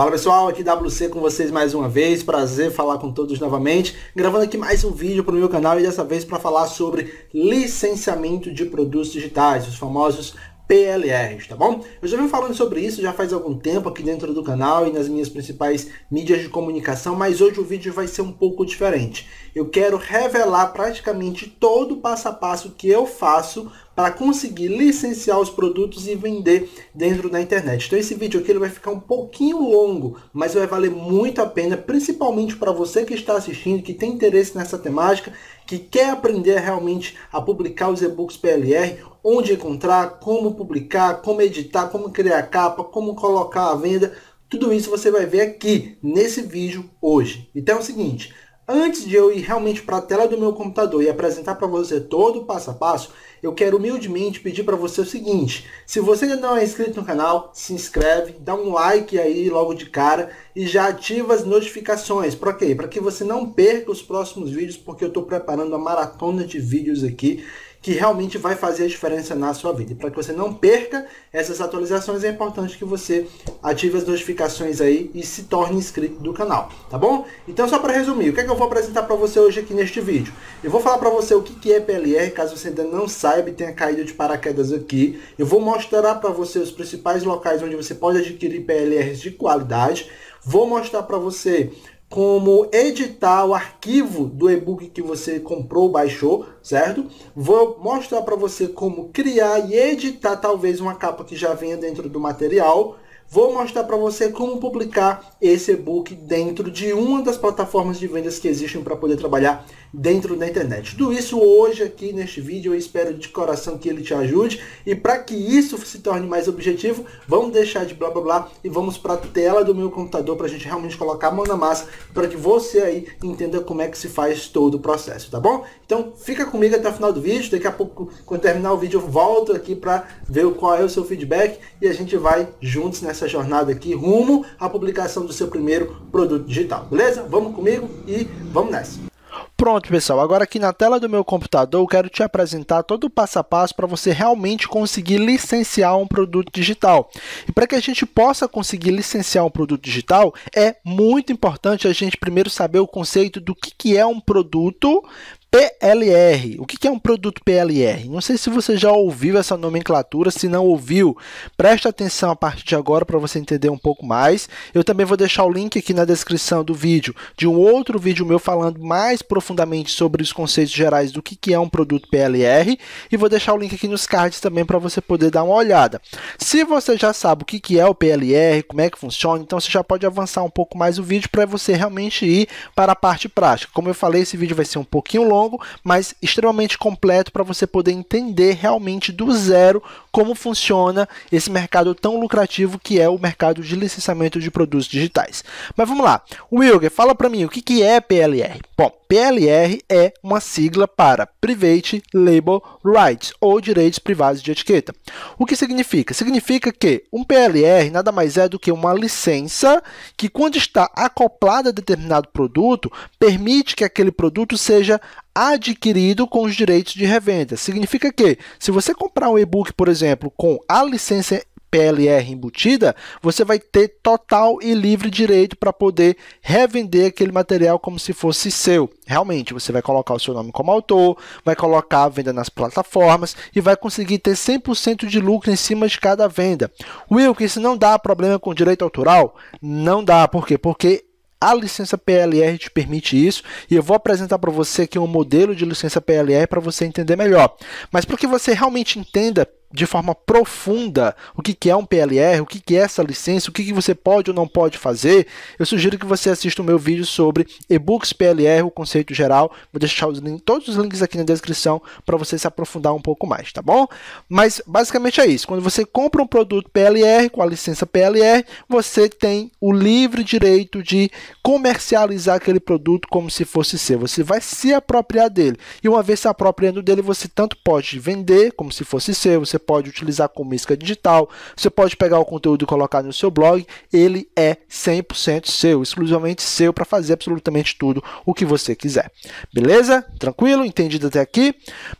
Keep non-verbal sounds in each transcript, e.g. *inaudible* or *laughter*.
Fala pessoal, aqui WC com vocês mais uma vez, prazer falar com todos novamente, gravando aqui mais um vídeo para o meu canal e dessa vez para falar sobre licenciamento de produtos digitais, os famosos PLRs, tá bom? Eu já venho falando sobre isso já faz algum tempo aqui dentro do canal e nas minhas principais mídias de comunicação, mas hoje o vídeo vai ser um pouco diferente. Eu quero revelar praticamente todo o passo a passo que eu faço para conseguir licenciar os produtos e vender dentro da internet. Então esse vídeo aqui ele vai ficar um pouquinho longo, mas vai valer muito a pena, principalmente para você que está assistindo, que tem interesse nessa temática, que quer aprender realmente a publicar os e-books PLR, onde encontrar, como publicar, como editar, como criar capa, como colocar à venda. Tudo isso você vai ver aqui nesse vídeo hoje. Então é o seguinte, antes de eu ir realmente para a tela do meu computador e apresentar para você todo o passo a passo, eu quero humildemente pedir para você o seguinte: se você ainda não é inscrito no canal, se inscreve, dá um like aí logo de cara e já ativa as notificações. Para quê? Para que você não perca os próximos vídeos, porque eu estou preparando uma maratona de vídeos aqui que realmente vai fazer a diferença na sua vida. Para que você não perca essas atualizações, é importante que você ative as notificações aí e se torne inscrito do canal, tá bom? Então, só para resumir, o que, é que eu vou apresentar para você hoje aqui neste vídeo? Eu vou falar para você o que é PLR, caso você ainda não saiba e tenha caído de paraquedas aqui. Eu vou mostrar para você os principais locais onde você pode adquirir PLRs de qualidade. Vou mostrar para você como editar o arquivo do e-book que você comprou, baixou, certo? Vou mostrar para você como criar e editar talvez uma capa que já venha dentro do material. Vou mostrar para você como publicar esse e-book dentro de uma das plataformas de vendas que existem para poder trabalhar dentro da internet. Tudo isso hoje aqui neste vídeo, eu espero de coração que ele te ajude. E para que isso se torne mais objetivo, vamos deixar de blá blá blá e vamos para a tela do meu computador para a gente realmente colocar a mão na massa para que você aí entenda como é que se faz todo o processo, tá bom? Então fica comigo até o final do vídeo. Daqui a pouco, quando terminar o vídeo, eu volto aqui para ver qual é o seu feedback e a gente vai juntos nessa jornada aqui rumo à publicação do seu primeiro produto digital. Beleza? Vamos comigo e vamos nessa. Pronto, pessoal. Agora aqui na tela do meu computador, eu quero te apresentar todo o passo a passo para você realmente conseguir licenciar um produto digital. E para que a gente possa conseguir licenciar um produto digital, é muito importante a gente primeiro saber o conceito do que, que é um produto PLR. O que é um produto PLR? Não sei se você já ouviu essa nomenclatura, se não ouviu, preste atenção a partir de agora para você entender um pouco mais. Eu também vou deixar o link aqui na descrição do vídeo de um outro vídeo meu falando mais profundamente sobre os conceitos gerais do que é um produto PLR e vou deixar o link aqui nos cards também para você poder dar uma olhada. Se você já sabe o que é o PLR, como é que funciona, então você já pode avançar um pouco mais o vídeo para você realmente ir para a parte prática. Como eu falei, esse vídeo vai ser um pouquinho longo longo, mas extremamente completo para você poder entender realmente do zero como funciona esse mercado tão lucrativo que é o mercado de licenciamento de produtos digitais. Mas vamos lá. Wilger, fala para mim o que, que é PLR. Bom, PLR é uma sigla para Private Label Rights ou direitos privados de etiqueta. O que significa? Significa que um PLR nada mais é do que uma licença que, quando está acoplada a determinado produto, permite que aquele produto seja adquirido com os direitos de revenda. Significa que, se você comprar um e-book, por exemplo, exemplo, com a licença PLR embutida, você vai ter total e livre direito para poder revender aquele material como se fosse seu. Realmente, você vai colocar o seu nome como autor, vai colocar a venda nas plataformas e vai conseguir ter 100% de lucro em cima de cada venda. Will, que isso não dá problema com direito autoral? Não dá, por quê? Porque a licença PLR te permite isso e eu vou apresentar para você aqui um modelo de licença PLR para você entender melhor. Mas para que você realmente entenda de forma profunda o que, é um PLR, o que, é essa licença, o que, que você pode ou não pode fazer, eu sugiro que você assista o meu vídeo sobre e-books PLR, o conceito geral. Vou deixar os links, todos os links aqui na descrição para você se aprofundar um pouco mais, tá bom? Mas basicamente é isso. Quando você compra um produto PLR com a licença PLR, você tem o livre direito de comercializar aquele produto como se fosse seu. Você vai se apropriar dele. E uma vez se apropriando dele, você tanto pode vender como se fosse seu, você pode utilizar como isca digital, você pode pegar o conteúdo e colocar no seu blog, ele é 100% seu, exclusivamente seu para fazer absolutamente tudo o que você quiser. Beleza? Tranquilo? Entendido até aqui?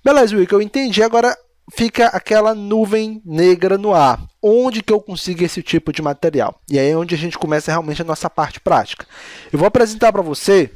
Beleza, Will, eu entendi. Agora fica aquela nuvem negra no ar. Onde que eu consigo esse tipo de material? E aí é onde a gente começa realmente a nossa parte prática. Eu vou apresentar para você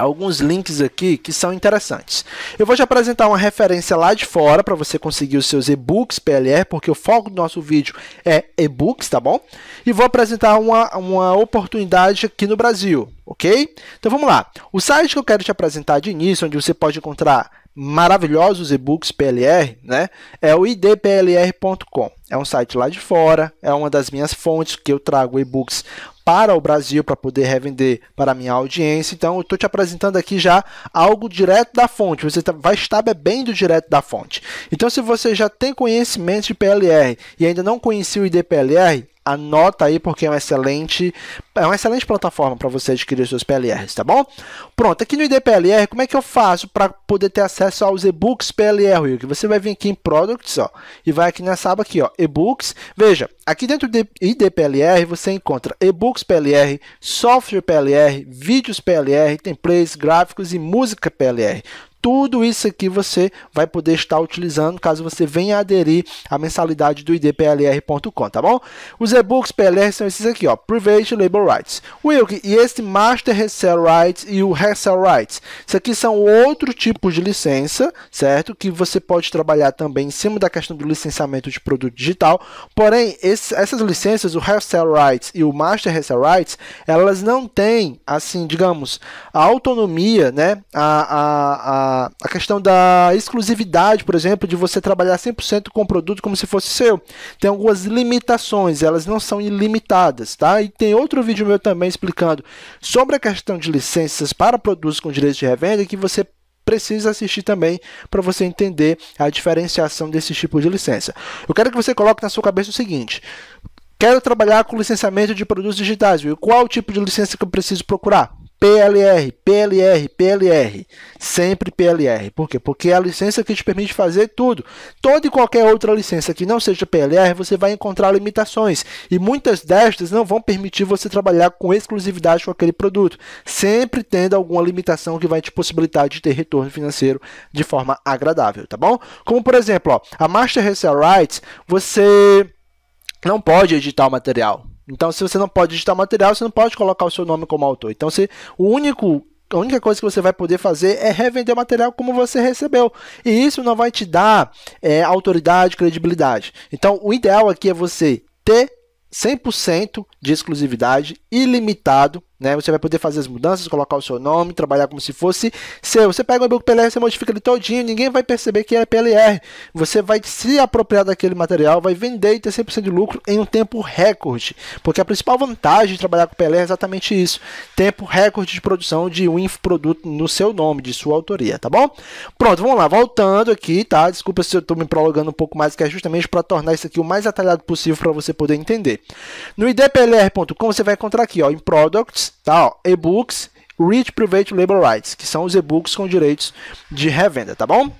alguns links aqui que são interessantes. Eu vou te apresentar uma referência lá de fora para você conseguir os seus e-books PLR, porque o foco do nosso vídeo é e-books, tá bom? E vou apresentar uma, uma oportunidade aqui no Brasil, ok? Então vamos lá. O site que eu quero te apresentar de início, onde você pode encontrar maravilhosos e-books PLR, né? É o idplr.com é um site lá de fora, é uma das minhas fontes que eu trago e-books para o Brasil para poder revender para a minha audiência. Então, eu estou te apresentando aqui já algo direto da fonte. Você tá, vai estar bebendo direto da fonte. Então, se você já tem conhecimento de PLR e ainda não conhecia o IDPLR, anota aí porque é uma excelente, é uma excelente plataforma para você adquirir seus PLRs, tá bom? Pronto, aqui no IDPLR, como é que eu faço para poder ter acesso aos e-books PLR, Que Você vai vir aqui em Products, ó, e vai aqui nessa aba aqui, ó, e-books. Veja, aqui dentro de IDPLR você encontra e-books PLR, software PLR, vídeos PLR, templates, gráficos e música PLR. Tudo isso aqui você vai poder estar utilizando caso você venha aderir à mensalidade do idplr.com, tá bom? Os e-books PLR são esses aqui, ó, Private Label Rights. Wilk, e esse Master Resell Rights e o Resell Rights? Isso aqui são outro tipo de licença, certo? Que você pode trabalhar também em cima da questão do licenciamento de produto digital. Porém, esse, essas licenças, o Resell Rights e o Master Resell Rights, elas não têm, assim, digamos, a autonomia, né? a, a, a a, questão da exclusividade, por exemplo, de você trabalhar 100% com o produto como se fosse seu. Tem algumas limitações, elas não são ilimitadas, tá? E tem outro vídeo meu também explicando sobre a questão de licenças para produtos com direitos de revenda que você precisa assistir também para você entender a diferenciação desse tipo de licença. Eu quero que você coloque na sua cabeça o seguinte: quero trabalhar com licenciamento de produtos digitais, viu? Qual tipo de licença que eu preciso procurar? PLR, PLR, PLR, sempre PLR. Por quê? Porque é a licença que te permite fazer tudo. Toda e qualquer outra licença que não seja PLR, você vai encontrar limitações e muitas destas não vão permitir você trabalhar com exclusividade com aquele produto, sempre tendo alguma limitação que vai te possibilitar de ter retorno financeiro de forma agradável, tá bom? Como por exemplo, ó, a Master Resale Rights, você não pode editar o material. Então, se você não pode editar material, você não pode colocar o seu nome como autor. Então, se o único a única coisa que você vai poder fazer é revender o material como você recebeu. E isso não vai te dar é, autoridade, credibilidade. Então, o ideal aqui é você ter 100% de exclusividade ilimitado né? Você vai poder fazer as mudanças, colocar o seu nome, trabalhar como se fosse seu. Você pega o e-book PLR, você modifica ele todinho, ninguém vai perceber que é PLR. Você vai se apropriar daquele material, vai vender e ter 100% de lucro em um tempo recorde. Porque a principal vantagem de trabalhar com PLR é exatamente isso. Tempo recorde de produção de um infoproduto no seu nome, de sua autoria, tá bom? Pronto, vamos lá. Voltando aqui, tá? Desculpa se eu estou me prolongando um pouco mais, que é justamente para tornar isso aqui o mais atalhado possível para você poder entender. No idplr.com você vai encontrar aqui, ó, em Products, tá ó E-books, Read Private Label Rights, que são os e-books com direitos de revenda, tá bom?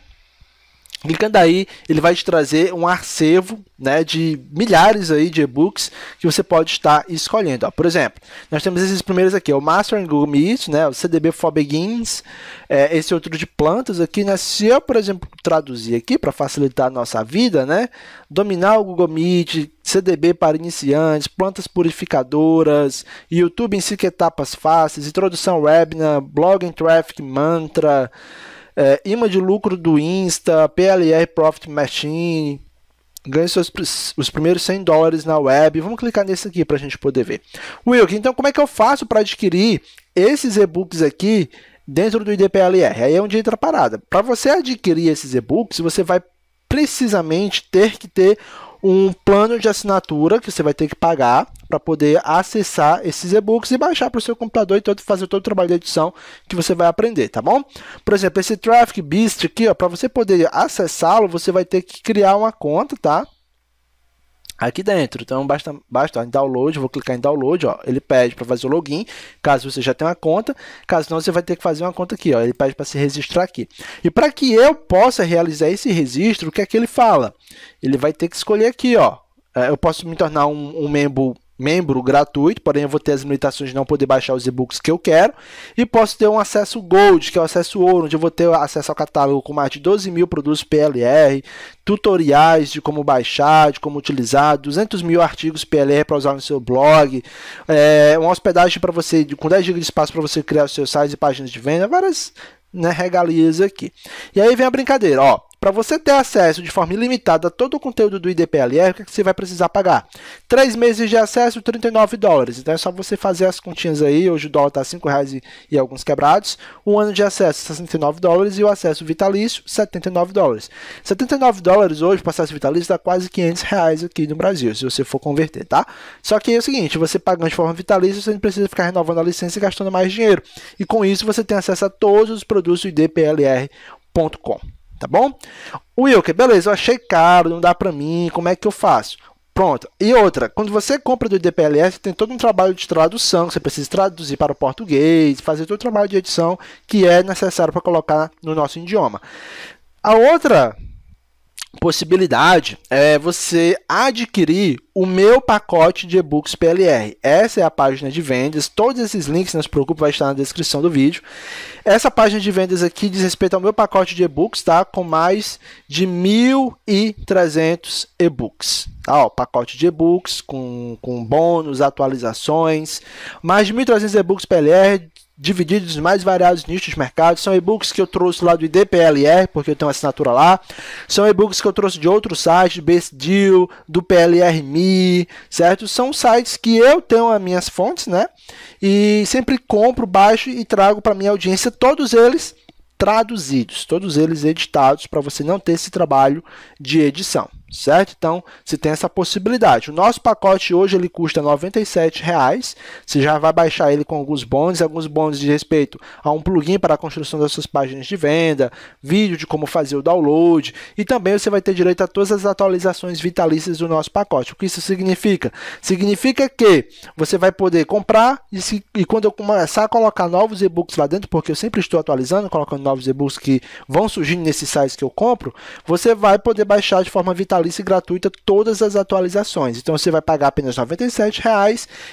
Clicando ele vai te trazer um arcevo né, de milhares aí de e-books que você pode estar escolhendo. Ó, por exemplo, nós temos esses primeiros aqui, o Master Google Meet, né, o CDB for Begins, é, esse outro de plantas aqui. Né, se eu, por exemplo, traduzir aqui para facilitar a nossa vida, né, dominar o Google Meet, CDB para iniciantes, plantas purificadoras, YouTube em cinco etapas fáceis, introdução webinar, blogging traffic, mantra é, imã de lucro do Insta, PLR Profit Machine, ganhe seus, os primeiros 100 dólares na web. Vamos clicar nesse aqui para a gente poder ver. Wilk, então como é que eu faço para adquirir esses e-books aqui dentro do IDPLR? Aí é onde entra a parada. Para você adquirir esses e-books, você vai precisamente ter que ter um plano de assinatura que você vai ter que pagar para poder acessar esses e-books e baixar para o seu computador e todo, fazer todo o trabalho de edição que você vai aprender, tá bom? Por exemplo, esse Traffic Beast aqui, ó, para você poder acessá-lo, você vai ter que criar uma conta, tá? aqui dentro. Então basta, basta ó, em download, vou clicar em download, ó, ele pede para fazer o login, caso você já tenha uma conta, caso não você vai ter que fazer uma conta aqui, ó, ele pede para se registrar aqui. E para que eu possa realizar esse registro, o que é que ele fala? Ele vai ter que escolher aqui, ó, é, eu posso me tornar um, um membro membro gratuito, porém eu vou ter as limitações de não poder baixar os e-books que eu quero. E posso ter um acesso Gold, que é o acesso ouro, onde eu vou ter acesso ao catálogo com mais de 12 mil produtos PLR, tutoriais de como baixar, de como utilizar, 200 mil artigos PLR para usar no seu blog, é, uma hospedagem para você, com 10 GB de espaço para você criar os seus sites e páginas de venda, várias né, regalias aqui. E aí vem a brincadeira, ó para você ter acesso de forma ilimitada a todo o conteúdo do IDPLR, o é que, você vai precisar pagar? três meses de acesso, 39 dólares. Então é só você fazer as continhas aí. Hoje o dólar está 5 reais e, e, alguns quebrados. Um ano de acesso, 69 dólares. E o acesso vitalício, 79 dólares. 79 dólares hoje, o acesso vitalício, dá quase 500 reais aqui no Brasil, se você for converter, tá? Só que é o seguinte, você pagando de forma vitalícia, você não precisa ficar renovando a licença e gastando mais dinheiro. E com isso você tem acesso a todos os produtos do IDPLR.com tá bom? que beleza, eu achei caro, não dá para mim, como é que eu faço? Pronto. E outra, quando você compra do IDPLS, tem todo um trabalho de tradução, você precisa traduzir para o português, fazer todo o trabalho de edição que é necessário para colocar no nosso idioma. A outra possibilidade é você adquirir o meu pacote de e-books PLR. Essa é a página de vendas. Todos esses links, não se preocupe, vai estar na descrição do vídeo. Essa página de vendas aqui diz respeito ao meu pacote de e-books, tá? Com mais de 1.300 e-books. Tá? Ó, pacote de e-books com, com bônus, atualizações. Mais de 1.300 e-books PLR divididos nos mais variados nichos de mercado. São e-books que eu trouxe lá do IDPLR, porque eu tenho assinatura lá. São e-books que eu trouxe de outros sites, do Best Deal, do PLRMI certo? São sites que eu tenho as minhas fontes, né? E sempre compro, baixo e trago para minha audiência todos eles traduzidos, todos eles editados para você não ter esse trabalho de edição certo? Então, se tem essa possibilidade. O nosso pacote hoje ele custa R$ reais Você já vai baixar ele com alguns bônus, alguns bônus de respeito a um plugin para a construção das suas páginas de venda, vídeo de como fazer o download e também você vai ter direito a todas as atualizações vitalícias do nosso pacote. O que isso significa? Significa que você vai poder comprar e, se, e quando eu começar a colocar novos e-books lá dentro, porque eu sempre estou atualizando, colocando novos e-books que vão surgindo nesses sites que eu compro, você vai poder baixar de forma vitalícia gratuita todas as atualizações. Então você vai pagar apenas R$ 97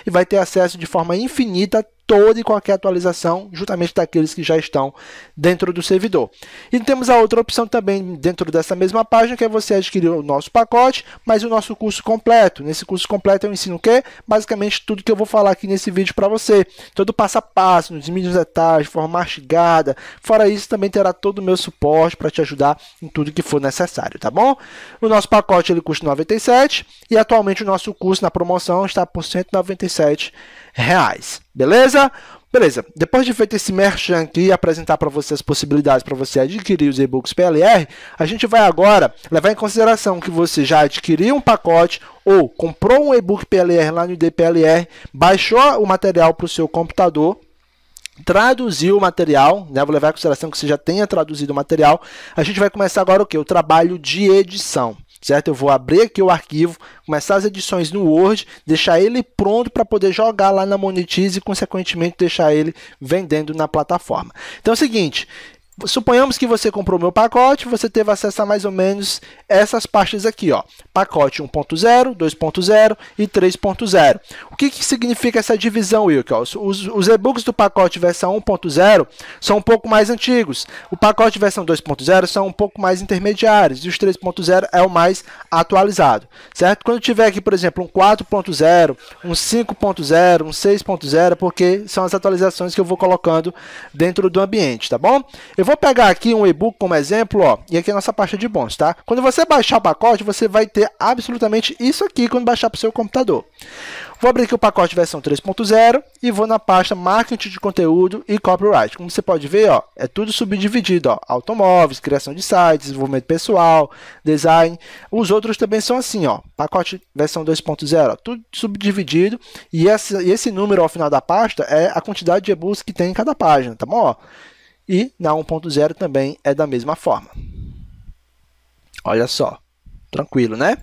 e vai ter acesso de forma infinita a toda e qualquer atualização, justamente daqueles que já estão dentro do servidor. E temos a outra opção também dentro dessa mesma página, que é você adquirir o nosso pacote, mas o nosso curso completo. Nesse curso completo eu ensino o quê? Basicamente tudo que eu vou falar aqui nesse vídeo para você. Todo passo a passo, nos mínimos detalhes, forma mastigada. Fora isso, também terá todo o meu suporte para te ajudar em tudo que for necessário, tá bom? O nosso pacote ele custa 97 e atualmente o nosso curso na promoção está por 197 reais. Beleza? Beleza, depois de feito esse merchan aqui e apresentar para você as possibilidades para você adquirir os e-books PLR, a gente vai agora levar em consideração que você já adquiriu um pacote ou comprou um e-book PLR lá no DPLR, baixou o material para o seu computador, traduziu o material, né? vou levar em consideração que você já tenha traduzido o material, a gente vai começar agora o que? O trabalho de edição certo? Eu vou abrir aqui o arquivo, começar as edições no Word, deixar ele pronto para poder jogar lá na Monetize e, consequentemente, deixar ele vendendo na plataforma. Então é o seguinte, Suponhamos que você comprou meu pacote, você teve acesso a mais ou menos essas partes aqui, ó. Pacote 1.0, 2.0 e 3.0. O que, que significa essa divisão, Wilk? os, os e-books do pacote versão 1.0 são um pouco mais antigos. O pacote versão 2.0 são um pouco mais intermediários e os 3.0 é o mais atualizado, certo? Quando tiver aqui, por exemplo, um 4.0, um 5.0, um 6.0, porque são as atualizações que eu vou colocando dentro do ambiente, tá bom? Eu vou pegar aqui um e-book como exemplo, ó, e aqui é a nossa pasta de bons, tá? Quando você baixar o pacote, você vai ter absolutamente isso aqui quando baixar para o seu computador. Vou abrir aqui o pacote versão 3.0 e vou na pasta Marketing de Conteúdo e Copyright. Como você pode ver, ó, é tudo subdividido. Ó, automóveis, criação de sites, desenvolvimento pessoal, design. Os outros também são assim. Ó, pacote versão 2.0, tudo subdividido. E esse, esse número ao final da pasta é a quantidade de e-books que tem em cada página, tá bom? Ó, e na 1.0 também é da mesma forma. Olha só, tranquilo, né?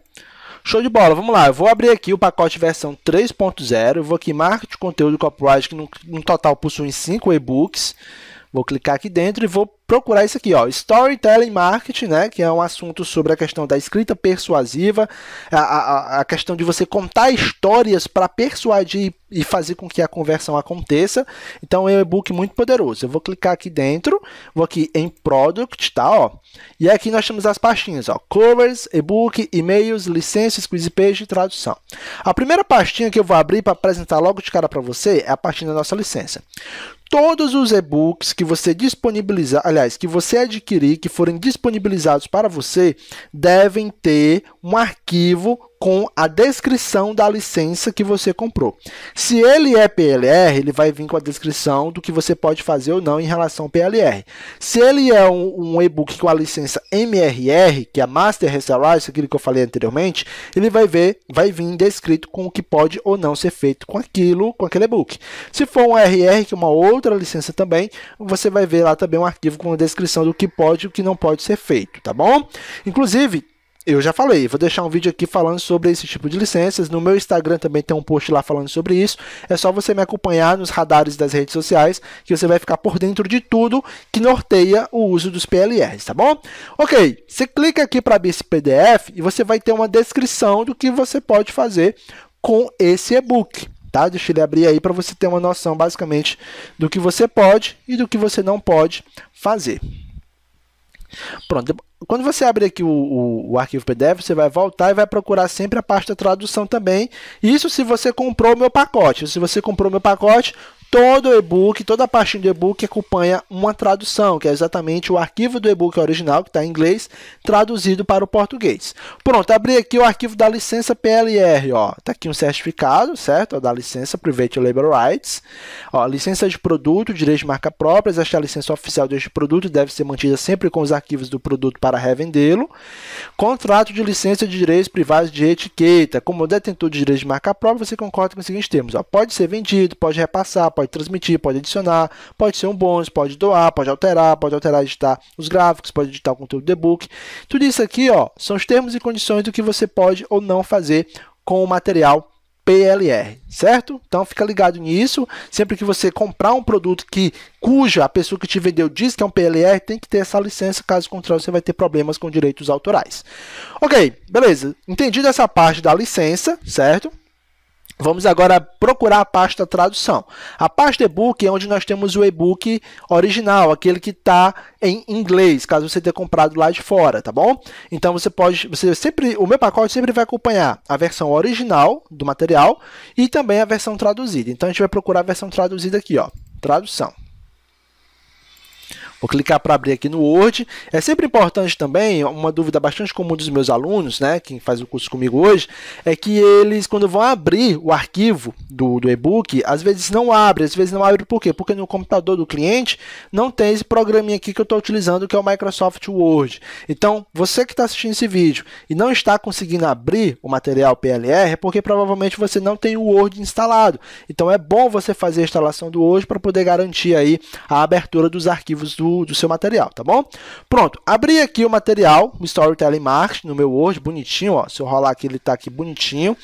Show de bola, vamos lá. Eu vou abrir aqui o pacote versão 3.0, vou aqui de conteúdo e copyright, que no, no total possuem 5 e-books. Vou clicar aqui dentro e vou procurar isso aqui, ó, Storytelling Marketing, né, que é um assunto sobre a questão da escrita persuasiva, a, a, a questão de você contar histórias para persuadir e fazer com que a conversão aconteça. Então, é um e-book muito poderoso. Eu vou clicar aqui dentro, vou aqui em Product, tá, ó, e aqui nós temos as pastinhas, ó, Covers, e-book, e-mails, licença, squeeze page e tradução. A primeira pastinha que eu vou abrir para apresentar logo de cara para você é a pastinha da nossa licença todos os e-books que você disponibilizar, aliás, que você adquirir, que forem disponibilizados para você, devem ter um arquivo com a descrição da licença que você comprou. Se ele é PLR, ele vai vir com a descrição do que você pode fazer ou não em relação ao PLR. Se ele é um, um e-book com a licença MRR, que é a Master Resell License, é aquilo que eu falei anteriormente, ele vai ver, vai vir descrito com o que pode ou não ser feito com aquilo, com aquele e-book. Se for um RR, que é uma outra licença também, você vai ver lá também um arquivo com a descrição do que pode e o que não pode ser feito, tá bom? Inclusive, eu já falei, vou deixar um vídeo aqui falando sobre esse tipo de licenças. No meu Instagram também tem um post lá falando sobre isso. É só você me acompanhar nos radares das redes sociais que você vai ficar por dentro de tudo que norteia o uso dos PLRs, tá bom? Ok, você clica aqui para abrir esse PDF e você vai ter uma descrição do que você pode fazer com esse e-book. Tá? Deixa ele abrir aí para você ter uma noção basicamente do que você pode e do que você não pode fazer. Pronto, quando você abrir aqui o, o, o, arquivo PDF, você vai voltar e vai procurar sempre a pasta tradução também. Isso se você comprou o meu pacote. Se você comprou o meu pacote, todo e-book, toda a parte do e-book acompanha uma tradução, que é exatamente o arquivo do e-book original, que está em inglês, traduzido para o português. Pronto, abri aqui o arquivo da licença PLR, ó. Tá aqui um certificado, certo? da licença Private Labor Rights. Ó, licença de produto, direito de marca própria, esta a licença oficial deste produto deve ser mantida sempre com os arquivos do produto para revendê-lo. Contrato de licença de direitos privados de etiqueta. Como detentor de direito de marca própria, você concorda com os seguintes termos, ó. Pode ser vendido, pode repassar, pode pode transmitir, pode adicionar, pode ser um bônus, pode doar, pode alterar, pode alterar, editar os gráficos, pode editar o conteúdo do e-book. Tudo isso aqui ó, são os termos e condições do que você pode ou não fazer com o material PLR, certo? Então fica ligado nisso. Sempre que você comprar um produto que cuja a pessoa que te vendeu diz que é um PLR, tem que ter essa licença, caso contrário você vai ter problemas com direitos autorais. OK, beleza. Entendido essa parte da licença, certo? Vamos agora procurar a pasta tradução. A pasta e-book é onde nós temos o e-book original, aquele que está em inglês, caso você tenha comprado lá de fora, tá bom? Então você pode, você sempre, o meu pacote sempre vai acompanhar a versão original do material e também a versão traduzida. Então a gente vai procurar a versão traduzida aqui, ó, tradução. Vou clicar para abrir aqui no Word. É sempre importante também, uma dúvida bastante comum dos meus alunos, né, quem faz o curso comigo hoje, é que eles, quando vão abrir o arquivo do, do e-book, às vezes não abre, às vezes não abre por quê? Porque no computador do cliente não tem esse programinha aqui que eu estou utilizando, que é o Microsoft Word. Então, você que está assistindo esse vídeo e não está conseguindo abrir o material PLR, é porque provavelmente você não tem o Word instalado. Então, é bom você fazer a instalação do Word para poder garantir aí a abertura dos arquivos do do, seu material, tá bom? Pronto, abri aqui o material, o Storytelling Marketing no meu Word, bonitinho, ó. Se eu rolar aqui, ele tá aqui bonitinho.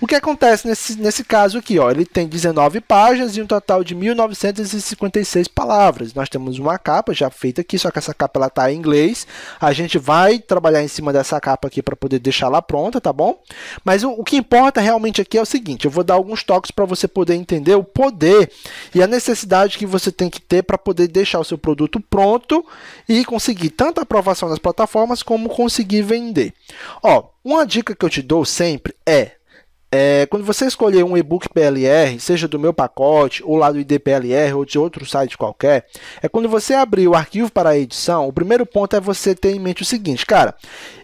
O que acontece nesse, nesse caso aqui, ó? Ele tem 19 páginas e um total de 1956 palavras. Nós temos uma capa já feita aqui, só que essa capa ela tá em inglês. A gente vai trabalhar em cima dessa capa aqui para poder deixar ela pronta, tá bom? Mas o, o que importa realmente aqui é o seguinte, eu vou dar alguns toques para você poder entender o poder e a necessidade que você tem que ter para poder deixar o seu produto pronto e conseguir tanta aprovação nas plataformas como conseguir vender. Ó, uma dica que eu te dou sempre é, é quando você escolher um e-book PLR, seja do meu pacote, ou lá do IDPLR, ou de outro site qualquer, é quando você abrir o arquivo para a edição, o primeiro ponto é você ter em mente o seguinte, cara,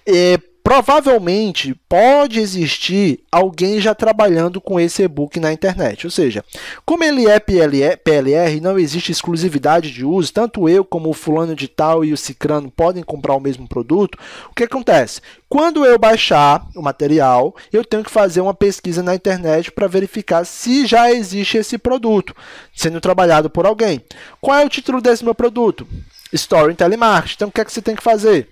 é, provavelmente pode existir alguém já trabalhando com esse e-book na internet. Ou seja, como ele é PLR, não existe exclusividade de uso, tanto eu como o fulano de tal e o cicrano podem comprar o mesmo produto, o que acontece? Quando eu baixar o material, eu tenho que fazer uma pesquisa na internet para verificar se já existe esse produto sendo trabalhado por alguém. Qual é o título desse meu produto? Story em telemarketing. Então, o que, é que você tem que fazer?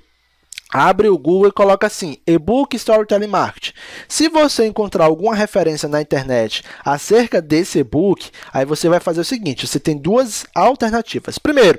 Abre o Google e coloca assim: e-book Storytelling Marketing. Se você encontrar alguma referência na internet acerca desse e-book, aí você vai fazer o seguinte: você tem duas alternativas. Primeiro,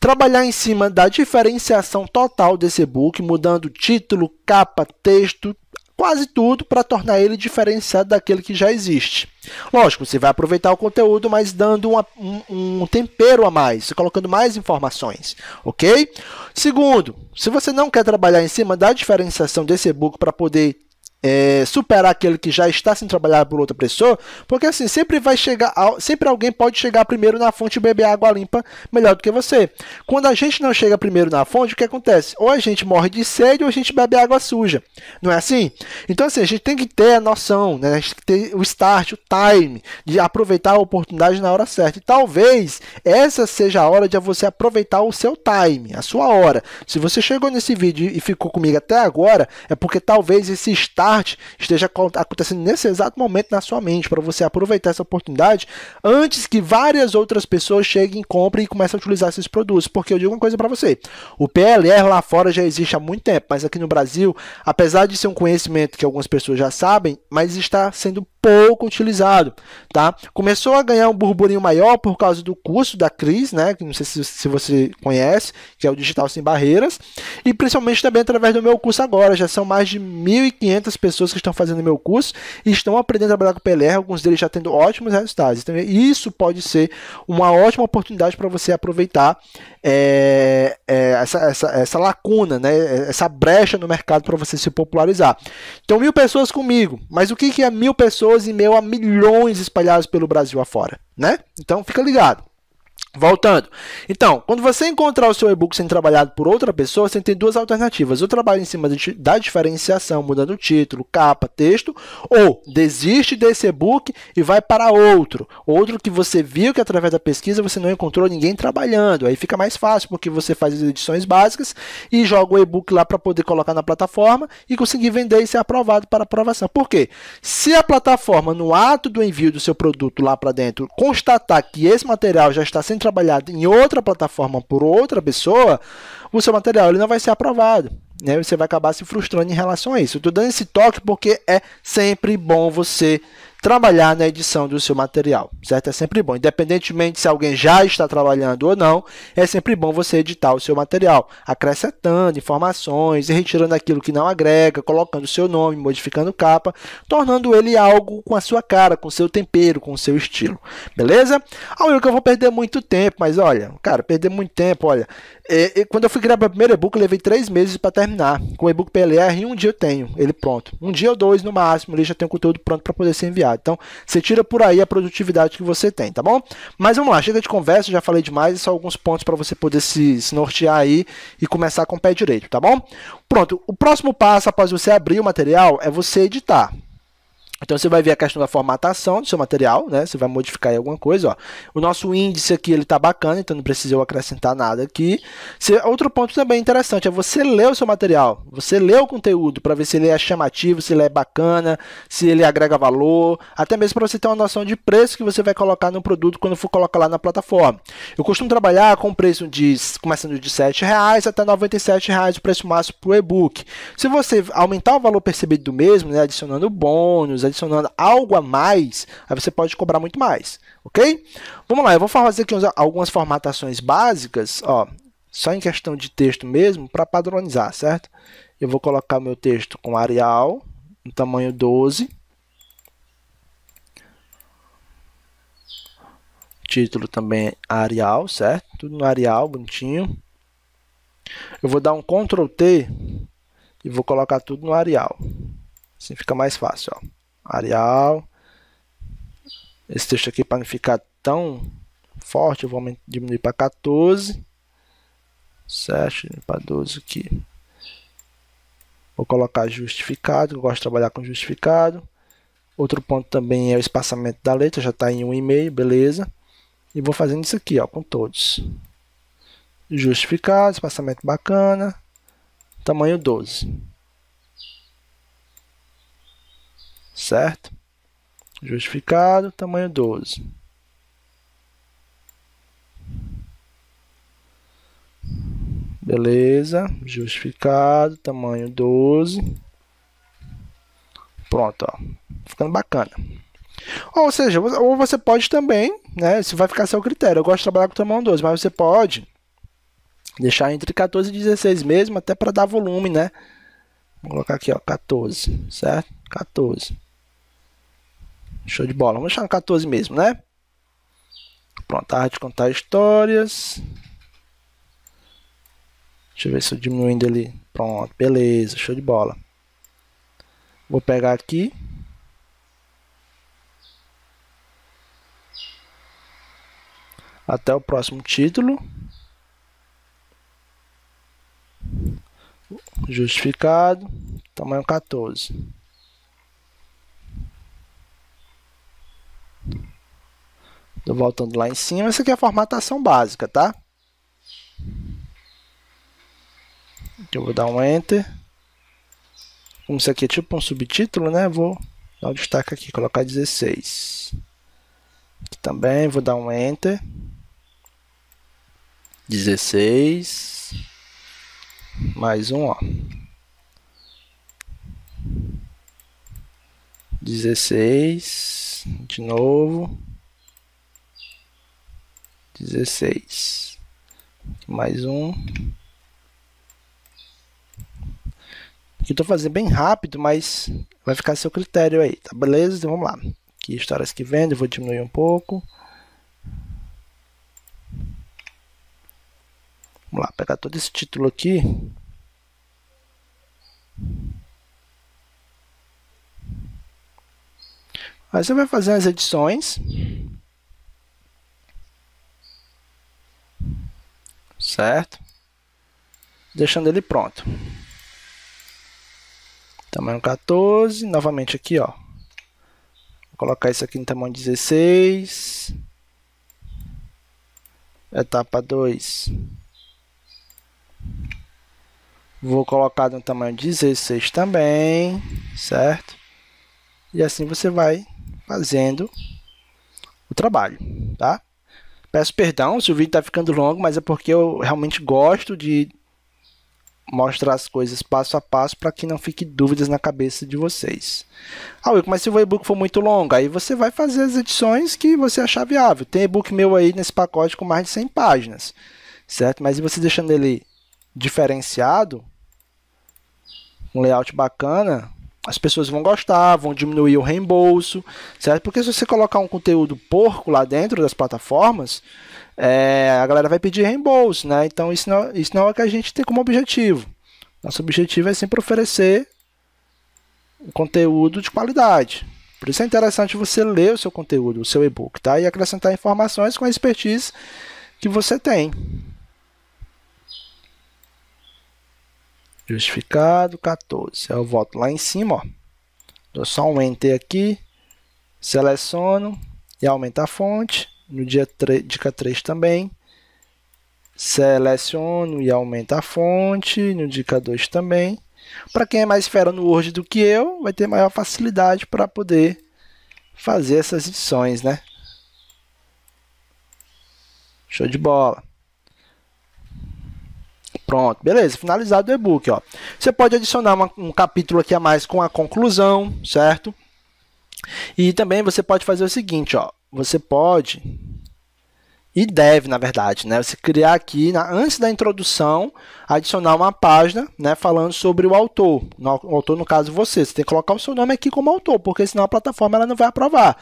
trabalhar em cima da diferenciação total desse e-book, mudando título, capa, texto, quase tudo para tornar ele diferenciado daquele que já existe. Lógico, você vai aproveitar o conteúdo, mas dando uma, um, um, tempero a mais, colocando mais informações, ok? Segundo, se você não quer trabalhar em cima da diferenciação desse e-book para poder é, superar aquele que já está sendo trabalhado por outro pessoa, porque assim, sempre vai chegar, ao, sempre alguém pode chegar primeiro na fonte e beber água limpa melhor do que você. Quando a gente não chega primeiro na fonte, o que acontece? Ou a gente morre de sede ou a gente bebe água suja. Não é assim? Então assim, a gente tem que ter a noção, né? a gente tem que ter o start, o time, de aproveitar a oportunidade na hora certa. E talvez essa seja a hora de você aproveitar o seu time, a sua hora. Se você chegou nesse vídeo e ficou comigo até agora, é porque talvez esse start parte esteja acontecendo nesse exato momento na sua mente, para você aproveitar essa oportunidade antes que várias outras pessoas cheguem, comprem e comecem a utilizar esses produtos. Porque eu digo uma coisa para você: o PLR lá fora já existe há muito tempo, mas aqui no Brasil, apesar de ser um conhecimento que algumas pessoas já sabem, mas está sendo pouco utilizado, tá? Começou a ganhar um burburinho maior por causa do curso da Cris, né? Não sei se, se você conhece, que é o Digital Sem Barreiras, e principalmente também através do meu curso agora. Já são mais de 1.500 pessoas que estão fazendo meu curso e estão aprendendo a trabalhar com PLR, alguns deles já tendo ótimos resultados. Então, isso pode ser uma ótima oportunidade para você aproveitar é, é, essa, essa, essa lacuna, né? Essa brecha no mercado para você se popularizar. Então, mil pessoas comigo, mas o que, que é mil pessoas? meio a milhões espalhados pelo Brasil afora, né? Então fica ligado. Voltando. Então, quando você encontrar o seu e-book sendo trabalhado por outra pessoa, você tem duas alternativas. Ou trabalha em cima da diferenciação, mudando o título, capa, texto, ou desiste desse e-book e vai para outro. Outro que você viu que através da pesquisa você não encontrou ninguém trabalhando. Aí fica mais fácil, porque você faz as edições básicas e joga o e-book lá para poder colocar na plataforma e conseguir vender e ser aprovado para aprovação. Por quê? Se a plataforma, no ato do envio do seu produto lá para dentro, constatar que esse material já está sendo trabalhado em outra plataforma por outra pessoa, o seu material ele não vai ser aprovado. Né? Você vai acabar se frustrando em relação a isso. Estou dando esse toque porque é sempre bom você trabalhar na edição do seu material, certo? É sempre bom, independentemente se alguém já está trabalhando ou não, é sempre bom você editar o seu material, acrescentando informações e retirando aquilo que não agrega, colocando o seu nome, modificando capa, tornando ele algo com a sua cara, com o seu tempero, com o seu estilo, beleza? Ah, eu que eu vou perder muito tempo, mas olha, cara, perder muito tempo, olha, é, é, quando eu fui criar meu primeiro e-book, eu levei três meses para terminar, com o e-book PLR, e um dia eu tenho ele pronto, um dia ou dois no máximo, ele já tem o conteúdo pronto para poder ser enviado criado. Então, você tira por aí a produtividade que você tem, tá bom? Mas vamos lá, chega de conversa, já falei demais, só alguns pontos para você poder se, se nortear aí e começar com o pé direito, tá bom? Pronto, o próximo passo após você abrir o material é você editar. Então você vai ver a questão da formatação do seu material, né? Você vai modificar aí alguma coisa, ó. O nosso índice aqui ele tá bacana, então não precisa eu acrescentar nada aqui. outro ponto também interessante é você ler o seu material, você lê o conteúdo para ver se ele é chamativo, se ele é bacana, se ele agrega valor, até mesmo para você ter uma noção de preço que você vai colocar no produto quando for colocar lá na plataforma. Eu costumo trabalhar com preço de começando de R$7,00 até R$97,00 o preço máximo para o e-book. Se você aumentar o valor percebido do mesmo, né, adicionando bônus adicionando algo a mais, aí você pode cobrar muito mais, ok? Vamos lá, eu vou fazer aqui algumas formatações básicas, ó, só em questão de texto mesmo, para padronizar, certo? Eu vou colocar meu texto com Arial, no tamanho 12, título também é Arial, certo? Tudo no Arial, bonitinho. Eu vou dar um Ctrl T e vou colocar tudo no Arial. Assim fica mais fácil, ó. Arial. Esse texto aqui, para não ficar tão forte, eu vou diminuir para 14. 7 para 12 aqui. Vou colocar justificado, eu gosto de trabalhar com justificado. Outro ponto também é o espaçamento da letra, já está em 1,5, beleza. E vou fazendo isso aqui, ó, com todos. Justificado, espaçamento bacana, tamanho 12. certo? Justificado, tamanho 12. Beleza, justificado, tamanho 12. Pronto, ó. Ficando bacana. Ou seja, ou você pode também, né? se vai ficar a seu critério. Eu gosto de trabalhar com tamanho 12, mas você pode deixar entre 14 e 16 mesmo, até para dar volume, né? Vou colocar aqui, ó, 14, certo? 14. Show de bola. Vamos deixar no 14 mesmo, né? Pronto, a de contar histórias. Deixa eu ver se eu diminuindo ali. Pronto, beleza, show de bola. Vou pegar aqui. Até o próximo título. Justificado. Tamanho 14. voltando lá em cima, essa aqui é a formatação básica, tá? Aqui então, eu vou dar um Enter. Como isso aqui é tipo um subtítulo, né? Vou dar um destaque aqui, colocar 16. Aqui também vou dar um Enter. 16. Mais um, ó. 16. De novo dezesseis mais um. Aqui eu tô fazendo bem rápido, mas vai ficar a seu critério aí, tá beleza? Então vamos lá. que histórias que vende, vou diminuir um pouco. Vamos lá, pegar todo esse título aqui. Aí você vai fazer as edições. certo? Deixando ele pronto. Tamanho 14, novamente aqui, ó. Vou colocar isso aqui no tamanho 16. Etapa 2. Vou colocar no tamanho 16 também, certo? E assim você vai fazendo o trabalho, tá? Peço perdão se o vídeo está ficando longo, mas é porque eu realmente gosto de mostrar as coisas passo a passo para que não fique dúvidas na cabeça de vocês. Ah, Wilco, mas se o e-book for muito longo, aí você vai fazer as edições que você achar viável. Tem e-book meu aí nesse pacote com mais de 100 páginas, certo? Mas e você deixando ele diferenciado, um layout bacana, as pessoas vão gostar, vão diminuir o reembolso, certo? Porque se você colocar um conteúdo porco lá dentro das plataformas, é, a galera vai pedir reembolso, né? Então isso não, isso não é o que a gente tem como objetivo. Nosso objetivo é sempre oferecer um conteúdo de qualidade. Por isso é interessante você ler o seu conteúdo, o seu e-book, tá? E acrescentar informações com a expertise que você tem. Justificado 14. Eu volto lá em cima, ó. Dou só um enter aqui, seleciono e aumenta a fonte. No dia 3, dica 3 também. Seleciono e aumenta a fonte. No dica 2 também. Para quem é mais fera no Word do que eu, vai ter maior facilidade para poder fazer essas edições, né? Show de bola. Pronto, beleza, finalizado o e-book, ó. Você pode adicionar uma, um capítulo aqui a mais com a conclusão, certo? E também você pode fazer o seguinte, ó. Você pode e deve, na verdade, né? Você criar aqui, na, antes da introdução, adicionar uma página, né, falando sobre o autor. No, o autor, no caso, você. Você tem que colocar o seu nome aqui como autor, porque senão a plataforma ela não vai aprovar.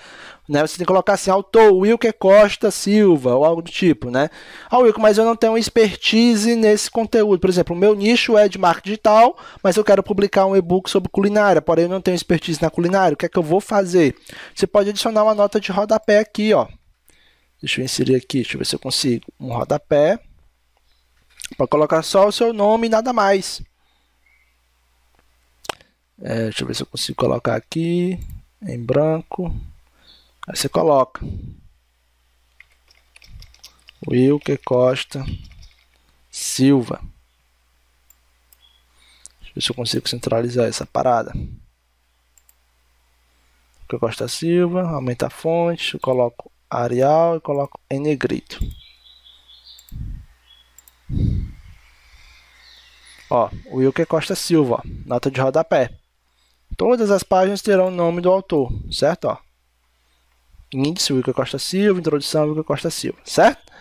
Né? Você tem que colocar assim, autor Wilker Costa Silva, ou algo do tipo, né? Ah, Wilker, mas eu não tenho expertise nesse conteúdo. Por exemplo, o meu nicho é de marketing digital, mas eu quero publicar um e-book sobre culinária, porém eu não tenho expertise na culinária. O que é que eu vou fazer? Você pode adicionar uma nota de rodapé aqui, ó. Deixa eu inserir aqui, deixa eu ver se eu consigo. Um rodapé. Para colocar só o seu nome e nada mais. É, deixa eu ver se eu consigo colocar aqui. Em branco. Aí você coloca. Wilker Costa Silva. Deixa eu ver se eu consigo centralizar essa parada. Wilker Costa Silva. Aumenta a fonte. Eu coloco Arial e coloco em negrito. Ó, o Wilker Costa Silva, nota de rodapé. Todas as páginas terão o nome do autor, certo? Ó. Índice Wilker Costa Silva, introdução Wilker Costa Silva, certo?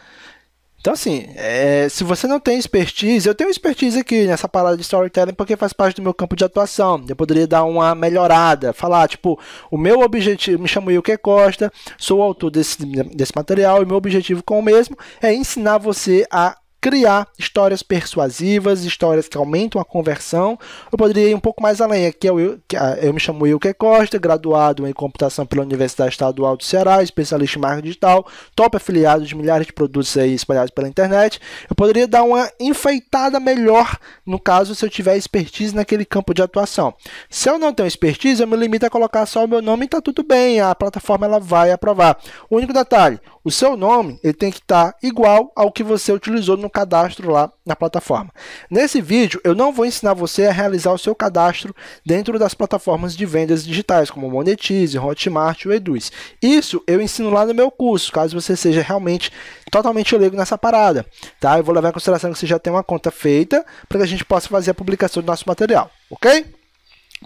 Então, assim, é, se você não tem expertise, eu tenho expertise aqui nessa parada de storytelling porque faz parte do meu campo de atuação. Eu poderia dar uma melhorada, falar, tipo, o meu objetivo, me chamo Wilker Costa, sou o autor desse, desse material e meu objetivo com o mesmo é ensinar você a criar histórias persuasivas, histórias que aumentam a conversão. Eu poderia ir um pouco mais além. Aqui é eu, ah, eu me chamo Wilke Costa, graduado em computação pela Universidade Estadual do Ceará, especialista em marketing digital, top afiliado de milhares de produtos aí espalhados pela internet. Eu poderia dar uma enfeitada melhor, no caso, se eu tiver expertise naquele campo de atuação. Se eu não tenho expertise, eu me limito a colocar só o meu nome e tá tudo bem, a plataforma ela vai aprovar. O único detalhe, o seu nome ele tem que estar igual ao que você utilizou no cadastro lá na plataforma. Nesse vídeo, eu não vou ensinar você a realizar o seu cadastro dentro das plataformas de vendas digitais, como Monetize, Hotmart ou Eduz. Isso eu ensino lá no meu curso, caso você seja realmente totalmente leigo nessa parada. Tá? Eu vou levar em consideração que você já tem uma conta feita para que a gente possa fazer a publicação do nosso material, ok?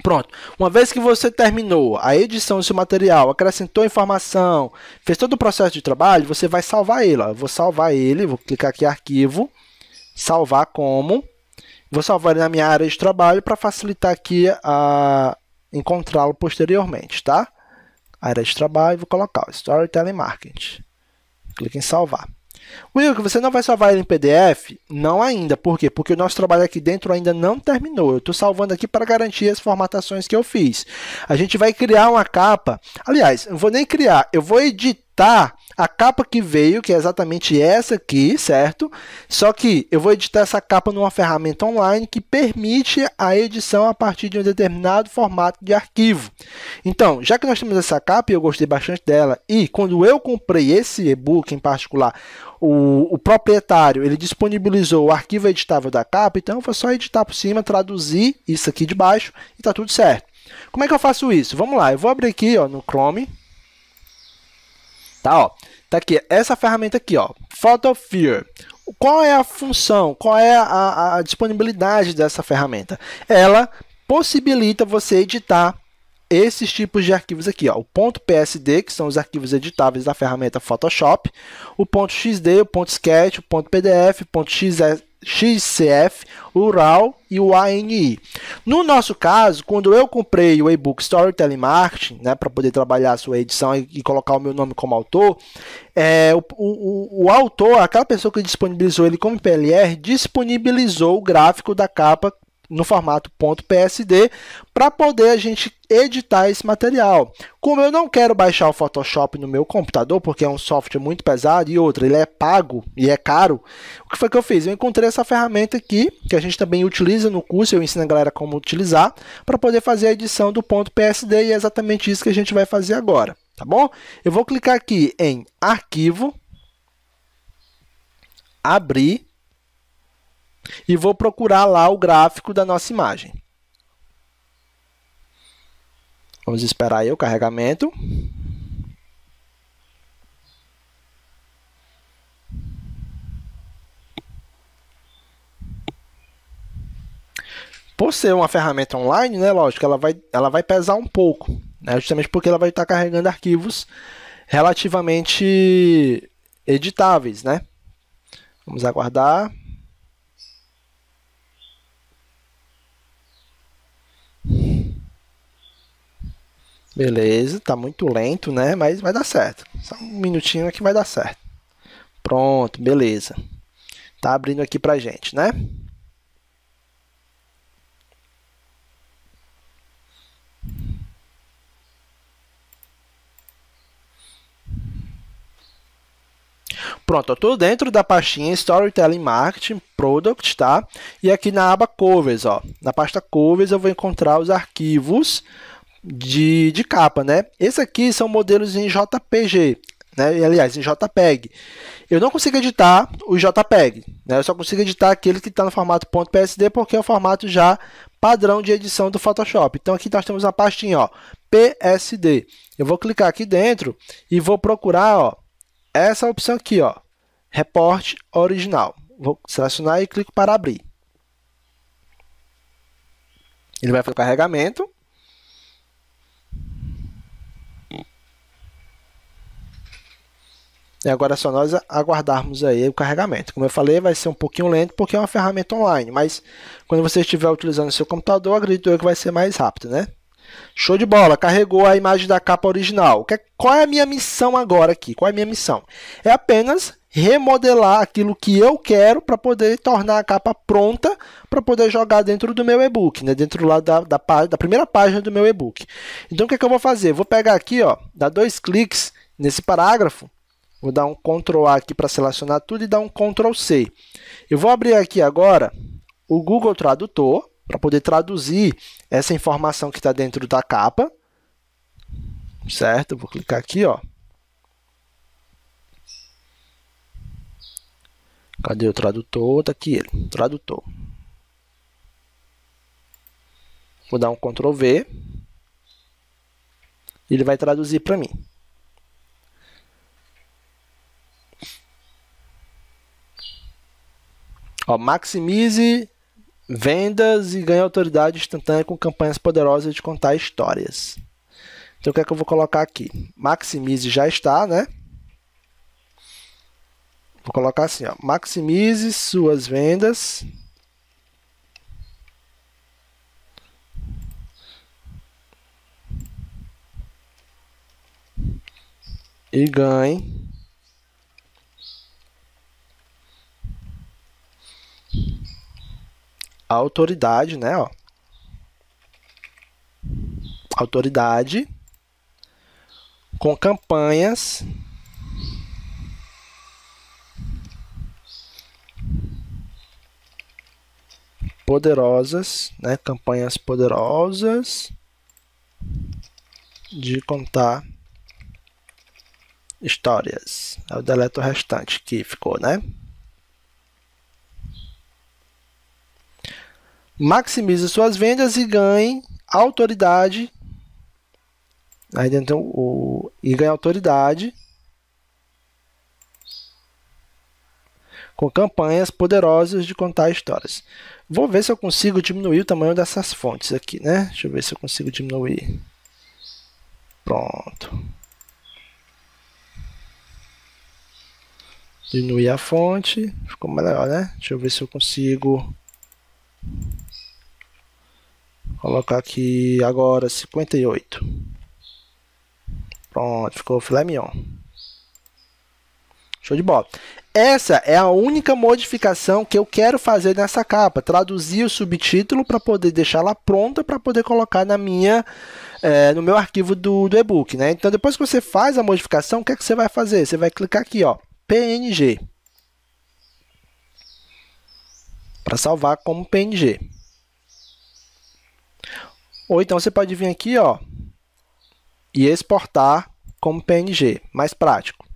Pronto. Uma vez que você terminou a edição do seu material, acrescentou informação, fez todo o processo de trabalho, você vai salvar ele. Ó. Eu vou salvar ele, vou clicar aqui em arquivo, salvar como. Vou salvar ele na minha área de trabalho para facilitar aqui a encontrá-lo posteriormente, tá? Área de trabalho, vou colocar o Storytelling Marketing. Clique em salvar. Will, você não vai salvar ele em PDF? Não ainda. Por quê? Porque o nosso trabalho aqui dentro ainda não terminou. Eu estou salvando aqui para garantir as formatações que eu fiz. A gente vai criar uma capa. Aliás, não vou nem criar, eu vou editar a capa que veio, que é exatamente essa aqui, certo? Só que eu vou editar essa capa numa ferramenta online que permite a edição a partir de um determinado formato de arquivo. Então, já que nós temos essa capa e eu gostei bastante dela, e quando eu comprei esse e-book em particular, o, o proprietário ele disponibilizou o arquivo editável da capa, então foi só editar por cima, traduzir isso aqui de baixo e está tudo certo. Como é que eu faço isso? Vamos lá, eu vou abrir aqui ó, no Chrome. Tá, ó. Tá aqui, essa ferramenta aqui, ó, Photofear. Qual é a função, qual é a, a disponibilidade dessa ferramenta? Ela possibilita você editar esses tipos de arquivos aqui, ó, o ponto .psd, que são os arquivos editáveis da ferramenta Photoshop, o ponto .xd, o ponto .sketch, o ponto .pdf, o ponto XCF, o RAW e o ANI. No nosso caso, quando eu comprei o e-book Storytelling Marketing, né, para poder trabalhar a sua edição e, e, colocar o meu nome como autor, é, o, o, o, autor, aquela pessoa que disponibilizou ele como PLR, disponibilizou o gráfico da capa no formato .psd para poder a gente editar esse material. Como eu não quero baixar o Photoshop no meu computador, porque é um software muito pesado e outro, ele é pago e é caro, o que foi que eu fiz? Eu encontrei essa ferramenta aqui, que a gente também utiliza no curso, eu ensino a galera como utilizar, para poder fazer a edição do .psd e é exatamente isso que a gente vai fazer agora, tá bom? Eu vou clicar aqui em arquivo, abrir, e vou procurar lá o gráfico da nossa imagem. Vamos esperar aí o carregamento. Por ser uma ferramenta online, né, lógico, ela vai, ela vai pesar um pouco, né, justamente porque ela vai estar carregando arquivos relativamente editáveis, né? Vamos aguardar. Beleza, tá muito lento, né? Mas vai dar certo. Só um minutinho aqui vai dar certo. Pronto, beleza. Tá abrindo aqui pra gente, né? Pronto, eu estou dentro da pastinha Storytelling Marketing Product, tá? E aqui na aba Covers, ó, na pasta Covers eu vou encontrar os arquivos de, de capa, né? Esse aqui são modelos em JPG, né? aliás, em JPEG. Eu não consigo editar o JPEG, né? eu só consigo editar aquele que está no formato .psd, porque é o formato já padrão de edição do Photoshop. Então aqui nós temos a pastinha ó, PSD. Eu vou clicar aqui dentro e vou procurar ó, essa opção aqui, ó, reporte original. Vou selecionar e clico para abrir. Ele vai fazer o carregamento. E agora é só nós aguardarmos aí o carregamento. Como eu falei, vai ser um pouquinho lento porque é uma ferramenta online, mas quando você estiver utilizando o seu computador, acredito eu que vai ser mais rápido, né? Show de bola, carregou a imagem da capa original. É, qual é a minha missão agora aqui? Qual é a minha missão? É apenas remodelar aquilo que eu quero para poder tornar a capa pronta para poder jogar dentro do meu e-book, né? dentro lá da, da, da, primeira página do meu e-book. Então o que, é que eu vou fazer? Vou pegar aqui, ó, dar dois cliques nesse parágrafo, vou dar um Ctrl A aqui para selecionar tudo e dar um Ctrl C. Eu vou abrir aqui agora o Google Tradutor, para poder traduzir essa informação que está dentro da capa, certo? Vou clicar aqui, ó. Cadê o tradutor? Tá aqui ele, tradutor. Vou dar um Ctrl V. Ele vai traduzir para mim. Ó, maximize vendas e ganha autoridade instantânea com campanhas poderosas de contar histórias. Então o que é que eu vou colocar aqui? Maximize já está, né? Vou colocar assim, ó, maximize suas vendas e ganhe autoridade, né, ó. Autoridade com campanhas poderosas, né, campanhas poderosas de contar histórias. Eu é deleto o restante que ficou, né? maximize suas vendas e ganhe autoridade. Aí dentro o, e ganhe autoridade com campanhas poderosas de contar histórias. Vou ver se eu consigo diminuir o tamanho dessas fontes aqui, né? Deixa eu ver se eu consigo diminuir. Pronto. Diminuir a fonte. Ficou melhor, né? Deixa eu ver se eu consigo Colocar aqui agora 58. Pronto, ficou filé mignon. Show de bola. Essa é a única modificação que eu quero fazer nessa capa. Traduzir o subtítulo para poder deixá-la pronta para poder colocar na minha, é, no meu arquivo do, do e-book. Né? Então, depois que você faz a modificação, o que, é que você vai fazer? Você vai clicar aqui, ó, PNG. Para salvar como PNG. Ou então você pode vir aqui ó, e exportar como PNG, mais prático.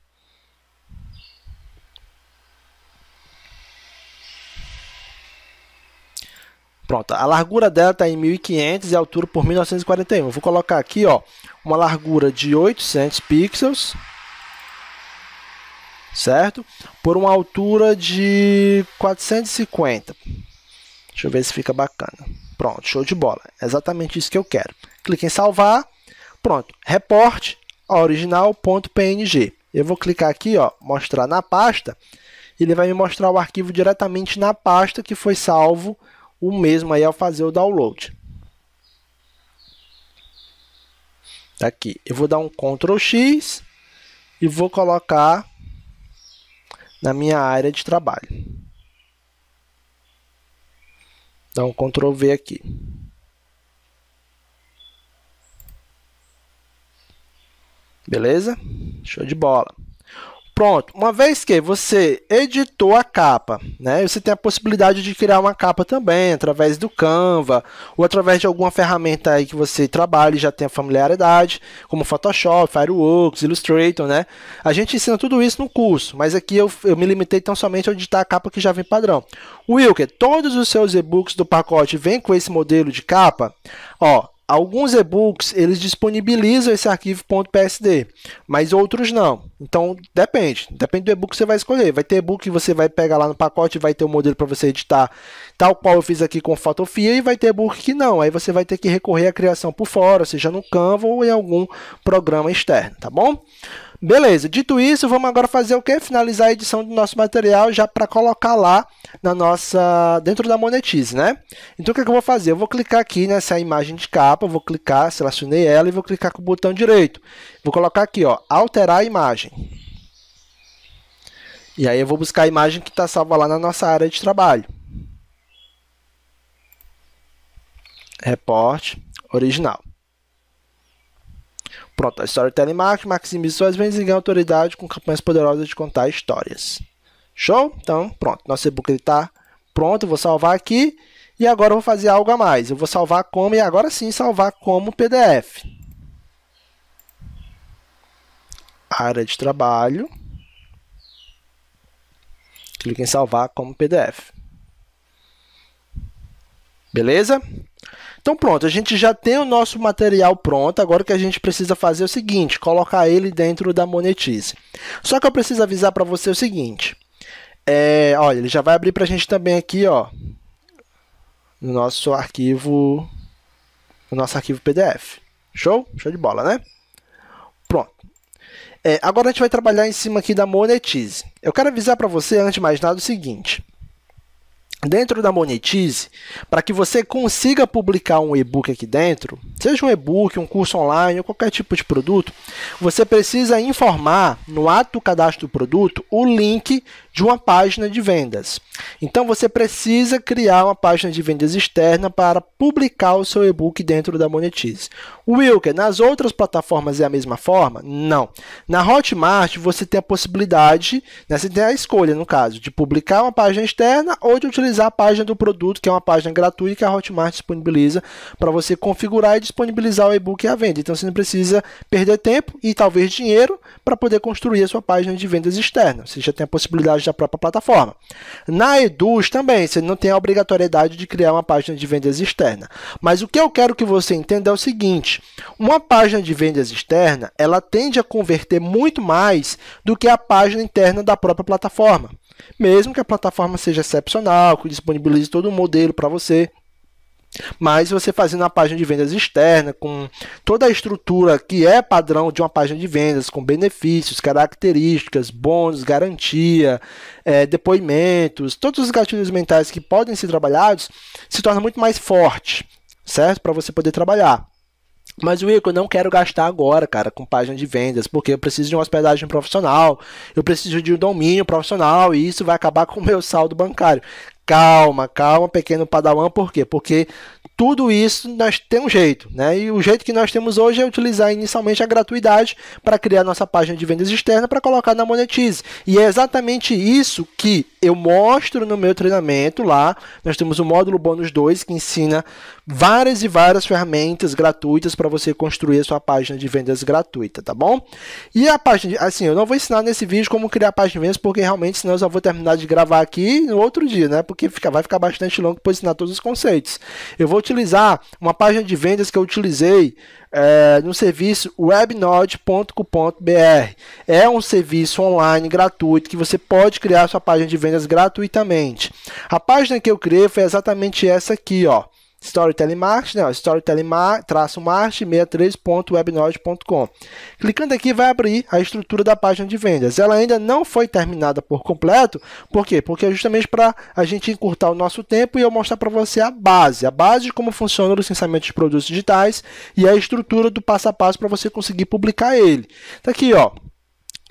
Pronto, a largura dela está em 1500 e a altura por 1941. Vou colocar aqui ó, uma largura de 800 pixels, certo? Por uma altura de 450. Deixa eu ver se fica bacana. Pronto, show de bola. É exatamente isso que eu quero. Clique em salvar. Pronto, report original.png. Eu vou clicar aqui, ó, mostrar na pasta. Ele vai me mostrar o arquivo diretamente na pasta que foi salvo o mesmo aí ao fazer o download. Tá aqui, eu vou dar um Ctrl X e vou colocar na minha área de trabalho. Dá um Ctrl V aqui. Beleza? Show de bola. Pronto, uma vez que você editou a capa, né, você tem a possibilidade de criar uma capa também através do Canva ou através de alguma ferramenta aí que você trabalhe e já tenha familiaridade, como Photoshop, Fireworks, Illustrator, né? A gente ensina tudo isso no curso, mas aqui eu, eu me limitei tão somente a editar a capa que já vem padrão. Wilker, todos os seus e-books do pacote vêm com esse modelo de capa? Ó, Alguns e-books eles disponibilizam esse arquivo .psd, mas outros não. Então depende, depende do e-book que você vai escolher. Vai ter e-book que você vai pegar lá no pacote, vai ter o um modelo para você editar, tal qual eu fiz aqui com Photofia, e vai ter e-book que não. Aí você vai ter que recorrer à criação por fora, seja no Canva ou em algum programa externo, tá bom? Beleza, dito isso, vamos agora fazer o que? Finalizar a edição do nosso material já para colocar lá na nossa dentro da Monetize, né? Então o que, é que eu vou fazer? Eu vou clicar aqui nessa imagem de capa, vou clicar, selecionei ela e vou clicar com o botão direito. Vou colocar aqui, ó, alterar a imagem. E aí eu vou buscar a imagem que está salva lá na nossa área de trabalho. Report original. Pronto, a Storytelling tá Marketing maximiza suas vendas e ganha autoridade com campanhas poderosas de contar histórias. Show? Então, pronto. Nosso e-book está pronto. Vou salvar aqui. E agora eu vou fazer algo a mais. Eu vou salvar como, e agora sim, salvar como PDF. Área de trabalho. Clique em salvar como PDF. Beleza? Então pronto, a gente já tem o nosso material pronto. Agora o que a gente precisa fazer é o seguinte: colocar ele dentro da Monetize. Só que eu preciso avisar para você o seguinte. É, olha, ele já vai abrir para a gente também aqui, ó, no nosso arquivo, no nosso arquivo PDF. Show? Show de bola, né? Pronto. É, agora a gente vai trabalhar em cima aqui da Monetize. Eu quero avisar para você, antes de mais nada, o seguinte dentro da Monetize, para que você consiga publicar um e-book aqui dentro, seja um e-book, um curso online ou qualquer tipo de produto, você precisa informar no ato do cadastro do produto o link de uma página de vendas. Então você precisa criar uma página de vendas externa para publicar o seu e-book dentro da Monetize. Wilker, nas outras plataformas é a mesma forma? Não. Na Hotmart você tem a possibilidade, né, você tem a escolha no caso, de publicar uma página externa ou de utilizar a página do produto, que é uma página gratuita que a Hotmart disponibiliza para você configurar e disponibilizar o e-book à venda. Então você não precisa perder tempo e talvez dinheiro para poder construir a sua página de vendas externa. Você já tem a possibilidade da própria plataforma. Na Eduz também, você não tem a obrigatoriedade de criar uma página de vendas externa. Mas o que eu quero que você entenda é o seguinte: uma página de vendas externa, ela tende a converter muito mais do que a página interna da própria plataforma. Mesmo que a plataforma seja excepcional, que disponibilize todo o um modelo para você, mas você fazendo uma página de vendas externa, com toda a estrutura que é padrão de uma página de vendas, com benefícios, características, bônus, garantia, é, depoimentos, todos os gatilhos mentais que podem ser trabalhados, se torna muito mais forte, certo? Para você poder trabalhar. Mas, Wico, eu não quero gastar agora, cara, com página de vendas, porque eu preciso de uma hospedagem profissional, eu preciso de um domínio profissional e isso vai acabar *laughs* com o meu saldo bancário. Calma, calma, pequeno padawan, por quê? Porque tudo isso nós tem um jeito, né? E o jeito que nós temos hoje é utilizar inicialmente a gratuidade para criar nossa página de vendas externa para colocar na Monetize. E é exatamente isso que eu mostro no meu treinamento lá. Nós temos o módulo bônus 2 que ensina várias e várias ferramentas gratuitas para você construir a sua página de vendas gratuita, tá bom? E a página, de, assim, eu não vou ensinar nesse vídeo como criar a página de vendas, porque realmente senão eu só vou terminar de gravar aqui no outro dia, né? Porque fica, vai ficar bastante longo para ensinar todos os conceitos. Eu vou utilizar uma página de vendas que eu utilizei é, no serviço webnode.com.br. É um serviço online gratuito que você pode criar sua página de vendas gratuitamente. A página que eu criei foi exatamente essa aqui, ó. Storytelling Marketing, né? Storytelling marketing 63.webnode.com. Clicando aqui vai abrir a estrutura da página de vendas. Ela ainda não foi terminada por completo, por quê? Porque é justamente para a gente encurtar o nosso tempo e eu mostrar para você a base, a base de como funciona o licenciamento de produtos digitais e a estrutura do passo a passo para você conseguir publicar ele. Está aqui, ó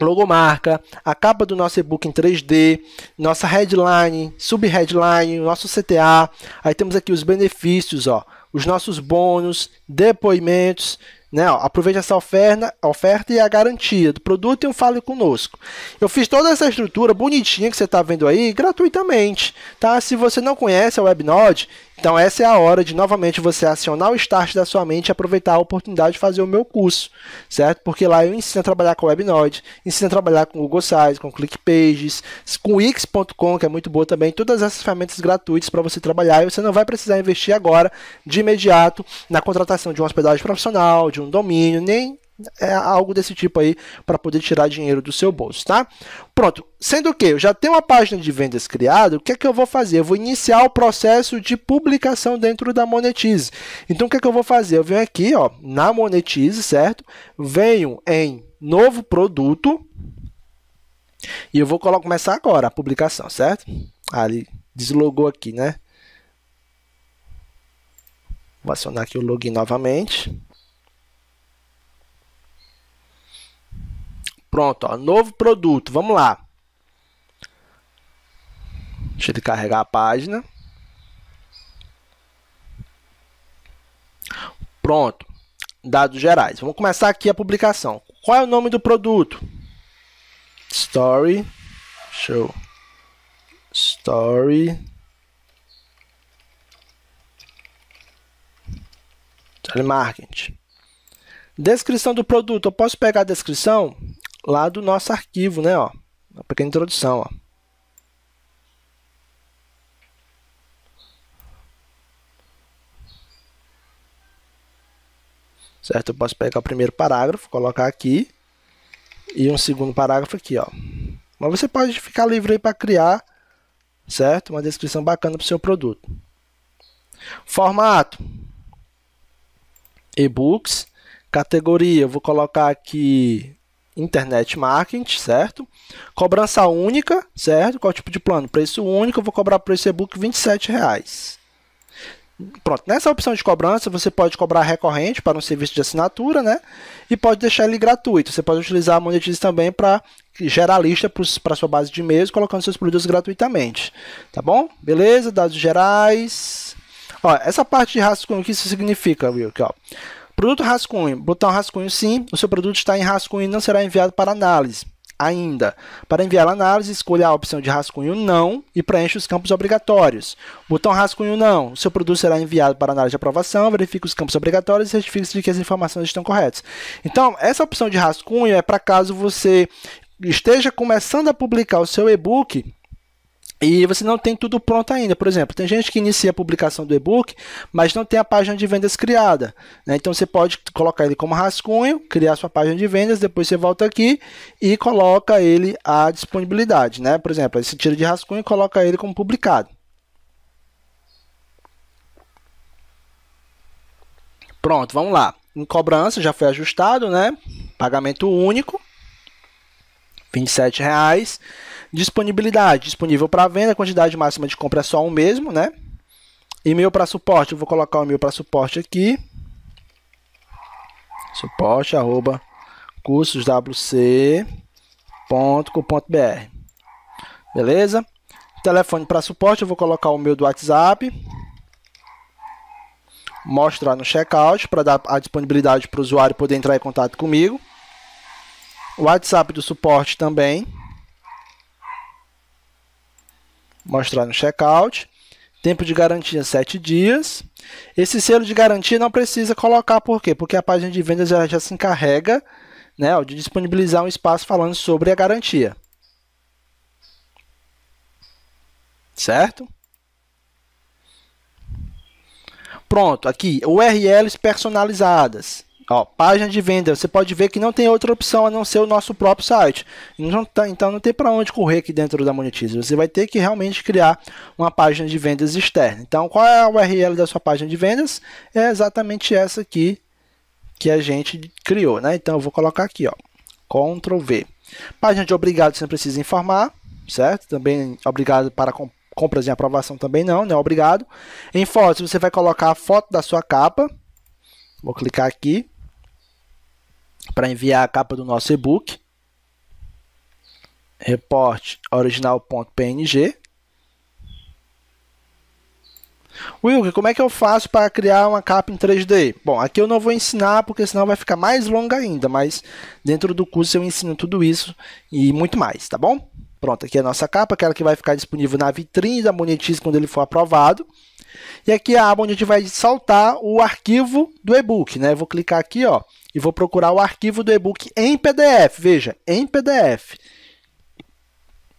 logomarca, a capa do nosso e-book em 3D, nossa headline, subheadline, nosso CTA. Aí temos aqui os benefícios, ó, os nossos bônus, depoimentos. Né, ó, aproveite essa oferta, oferta e a garantia do produto e um fale conosco. Eu fiz toda essa estrutura bonitinha que você está vendo aí gratuitamente. Tá? Se você não conhece a WebNode, então essa é a hora de novamente você acionar o start da sua mente e aproveitar a oportunidade de fazer o meu curso, certo? Porque lá eu ensino a trabalhar com Webnode, ensino a trabalhar com Google Sites, com ClickPages, com Wix.com, que é muito boa também, todas essas ferramentas gratuitas para você trabalhar e você não vai precisar investir agora de imediato na contratação de uma hospedagem profissional, de um domínio, nem é algo desse tipo aí para poder tirar dinheiro do seu bolso, tá? Pronto. Sendo que eu já tenho uma página de vendas criada, o que é que eu vou fazer? Eu vou iniciar o processo de publicação dentro da Monetize. Então o que é que eu vou fazer? Eu venho aqui, ó, na Monetize, certo? Venho em novo produto e eu vou começar agora a publicação, certo? ali deslogou aqui, né? Vou acionar aqui o login novamente. Pronto, ó, novo produto. Vamos lá. Deixa ele carregar a página. Pronto. Dados gerais. Vamos começar aqui a publicação. Qual é o nome do produto? Story. Show. Story. Telemarketing. Descrição do produto. Eu posso pegar a descrição lá do nosso arquivo, né? Ó, uma pequena introdução. Ó. Certo? Eu posso pegar o primeiro parágrafo, colocar aqui e um segundo parágrafo aqui, ó. Mas você pode ficar livre aí para criar, certo? Uma descrição bacana para o seu produto. Formato: e-books. Categoria: eu vou colocar aqui internet marketing, certo? Cobrança única, certo? Qual é tipo de plano? Preço único, eu vou cobrar preço e-book R$ Pronto, nessa opção de cobrança você pode cobrar recorrente para um serviço de assinatura, né? E pode deixar ele gratuito. Você pode utilizar a Monetize também para gerar lista para sua base de e-mails, colocando seus produtos gratuitamente. Tá bom? Beleza? Dados gerais. Ó, essa parte de rascunho, o que isso significa, Wilk? Ó. Produto rascunho. Botão rascunho sim, o seu produto está em rascunho e não será enviado para análise ainda. Para enviar a análise, escolha a opção de rascunho não e preencha os campos obrigatórios. Botão rascunho não. O seu produto será enviado para análise de aprovação, verifique os campos obrigatórios e certifique-se de que as informações estão corretas. Então, essa opção de rascunho é para caso você esteja começando a publicar o seu e-book e você não tem tudo pronto ainda. Por exemplo, tem gente que inicia a publicação do e-book, mas não tem a página de vendas criada. Né? Então você pode colocar ele como rascunho, criar sua página de vendas, depois você volta aqui e coloca ele à disponibilidade. Né? Por exemplo, esse tira de rascunho e coloca ele como publicado. Pronto, vamos lá. Em cobrança já foi ajustado, né? Pagamento único, R$ 27,00. Disponibilidade, disponível para venda, quantidade máxima de compra é só um mesmo, né? E-mail para suporte, eu vou colocar o e-mail para suporte aqui. Suporte arroba cursoswc.com.br. Beleza? Telefone para suporte, eu vou colocar o meu do WhatsApp. Mostrar no checkout para dar a disponibilidade para o usuário poder entrar em contato comigo. WhatsApp do suporte também mostrar no checkout. Tempo de garantia 7 dias. Esse selo de garantia não precisa colocar, por quê? Porque a página de vendas já, já se encarrega né, de disponibilizar um espaço falando sobre a garantia. Certo? Pronto, aqui, URLs personalizadas. Ó, página de venda, você pode ver que não tem outra opção a não ser o nosso próprio site. Não tá, então não tem para onde correr aqui dentro da Monetize. Você vai ter que realmente criar uma página de vendas externa. Então, qual é a URL da sua página de vendas? É exatamente essa aqui que a gente criou, né? Então, eu vou colocar aqui, ó, Ctrl V. Página de obrigado, você não precisa informar, certo? Também obrigado para comprar compras em aprovação também não, né? Obrigado. Em fotos, você vai colocar a foto da sua capa. Vou clicar aqui para enviar a capa do nosso e-book. Report original.png. Wilker, como é que eu faço para criar uma capa em 3D? Bom, aqui eu não vou ensinar porque senão vai ficar mais longa ainda, mas dentro do curso eu ensino tudo isso e muito mais, tá bom? Pronto, aqui é a nossa capa, aquela que vai ficar disponível na vitrine da Monetize quando ele for aprovado. E aqui é a aba onde a gente vai saltar o arquivo do e-book, né? Eu vou clicar aqui, ó, e vou procurar o arquivo do e-book em PDF. Veja, em PDF.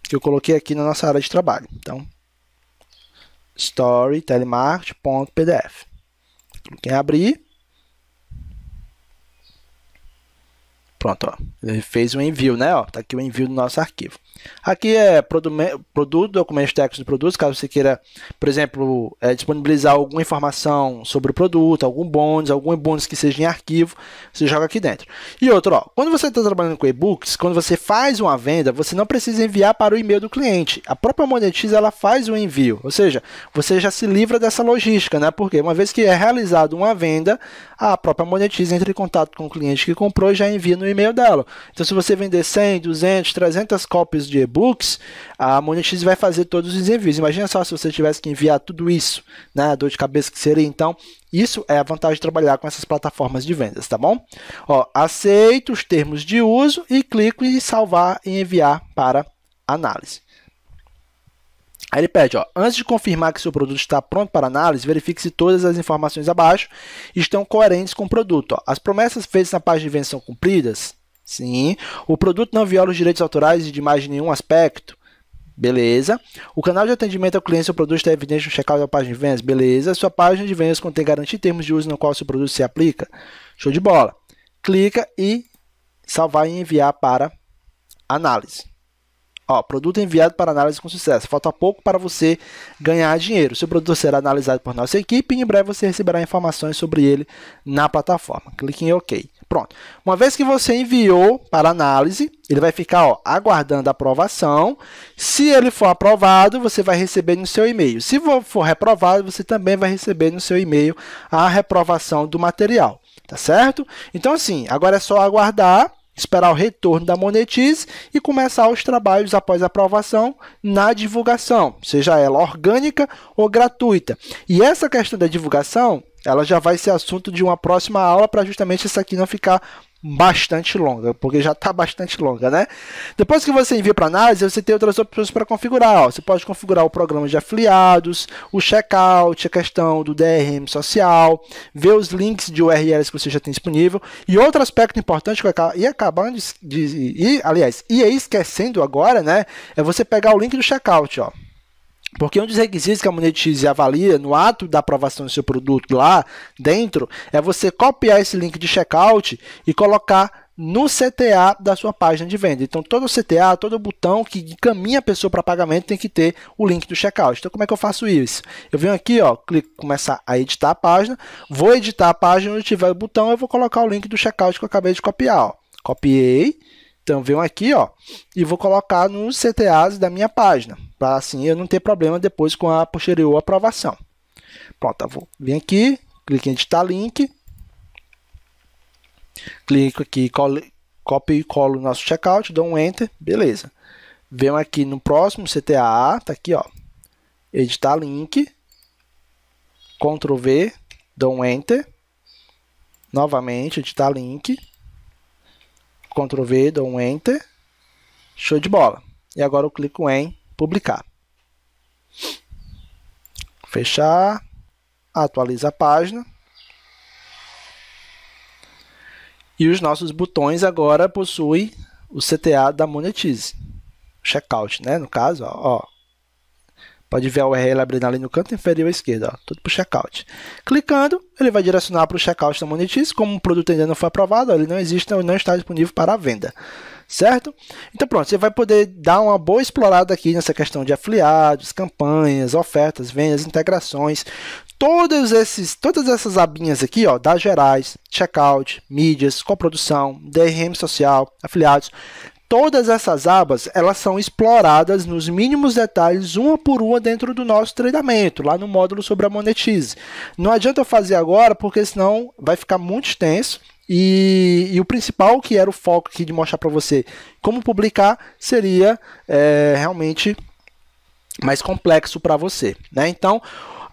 Que eu coloquei aqui na nossa área de trabalho. Então, storytelemart.pdf. Cliquei em abrir. Pronto, ó. ele fez o envio, né? Ó, tá aqui o envio do nosso arquivo. Aqui é produto, documentos técnicos do produto, caso você queira, por exemplo, é, disponibilizar alguma informação sobre o produto, algum bônus, algum bônus que seja em arquivo, você joga aqui dentro. E outro, ó, quando você está trabalhando com e-books, quando você faz uma venda, você não precisa enviar para o e-mail do cliente. A própria Monetiza ela faz o envio, ou seja, você já se livra dessa logística, né? Porque uma vez que é realizada uma venda, a própria Monetiza entra em contato com o cliente que comprou e já envia no e-mail dela. Então, se você vender 100, 200, 300 cópias de e-books, a Monetize vai fazer todos os envios. Imagina só se você tivesse que enviar tudo isso, né? A dor de cabeça que seria. Então, isso é a vantagem de trabalhar com essas plataformas de vendas, tá bom? Ó, aceito os termos de uso e clico em salvar e enviar para análise. Aí ele pede, ó, antes de confirmar que seu produto está pronto para análise, verifique se todas as informações abaixo estão coerentes com o produto. Ó. As promessas feitas na página de vendas são cumpridas? Sim. O produto não viola os direitos autorais de mais nenhum aspecto? Beleza. O canal de atendimento ao cliente, seu produto está é evidente no checkout da página de vendas? Beleza. Sua página de vendas contém garantia em termos de uso no qual seu produto se aplica? Show de bola. Clica e salvar e enviar para análise. Ó, produto enviado para análise com sucesso. Falta pouco para você ganhar dinheiro. Seu produto será analisado por nossa equipe e em breve você receberá informações sobre ele na plataforma. Clique em OK. Pronto. Uma vez que você enviou para análise, ele vai ficar ó, aguardando a aprovação. Se ele for aprovado, você vai receber no seu e-mail. Se for reprovado, você também vai receber no seu e-mail a reprovação do material. Tá certo? Então, assim, agora é só aguardar esperar o retorno da Monetize e começar os trabalhos após a aprovação na divulgação, seja ela orgânica ou gratuita. E essa questão da divulgação ela já vai ser assunto de uma próxima aula para justamente isso aqui não ficar bastante longa, porque já está bastante longa, né? Depois que você envia para análise, você tem outras opções para configurar. Ó. Você pode configurar o programa de afiliados, o checkout, a questão do DRM social, ver os links de URLs que você já tem disponível. E outro aspecto importante que eu ia acabando de, de, de, aliás, ia esquecendo agora, né? É você pegar o link do checkout, ó. Porque um dos requisitos que a Monetize avalia no ato da aprovação do seu produto lá dentro é você copiar esse link de checkout e colocar no CTA da sua página de venda. Então, todo CTA, todo botão que encaminha a pessoa para pagamento tem que ter o link do checkout. Então, como é que eu faço isso? Eu venho aqui, ó, clico, começar a editar a página, vou editar a página, onde tiver o botão, eu vou colocar o link do checkout que eu acabei de copiar. Ó. Copiei, então venho aqui, ó, e vou colocar nos CTAs da minha página, para assim eu não ter problema depois com a posterior aprovação. Pronto, eu vou vir aqui, clique em editar link, clico aqui, colo, copio e colo o nosso checkout, dou um enter, beleza. Venho aqui no próximo CTA, tá aqui, ó, editar link, Ctrl V, dou um enter, novamente editar link, Ctrl V, dou um Enter. Show de bola. E agora eu clico em publicar. Fechar. Atualiza a página. E os nossos botões agora possuem o CTA da Monetize. Checkout, né? No caso, ó, ó Pode ver a URL abrindo ali no canto inferior esquerda, ó, tudo para o checkout. Clicando, ele vai direcionar para o checkout da Monetize. Como o produto ainda não foi aprovado, ele não existe, não está disponível para venda certo? Então pronto, você vai poder dar uma boa explorada aqui nessa questão de afiliados, campanhas, ofertas, vendas, integrações, todos esses, todas essas abinhas aqui, ó, das gerais, checkout, mídias, coprodução, DRM social, afiliados, Todas essas abas, elas são exploradas nos mínimos detalhes, uma por uma dentro do nosso treinamento, lá no módulo sobre a Monetize. Não adianta eu fazer agora, porque senão vai ficar muito extenso. E, e, o principal, que era o foco aqui de mostrar para você como publicar, seria é, realmente mais complexo para você. Né? Então,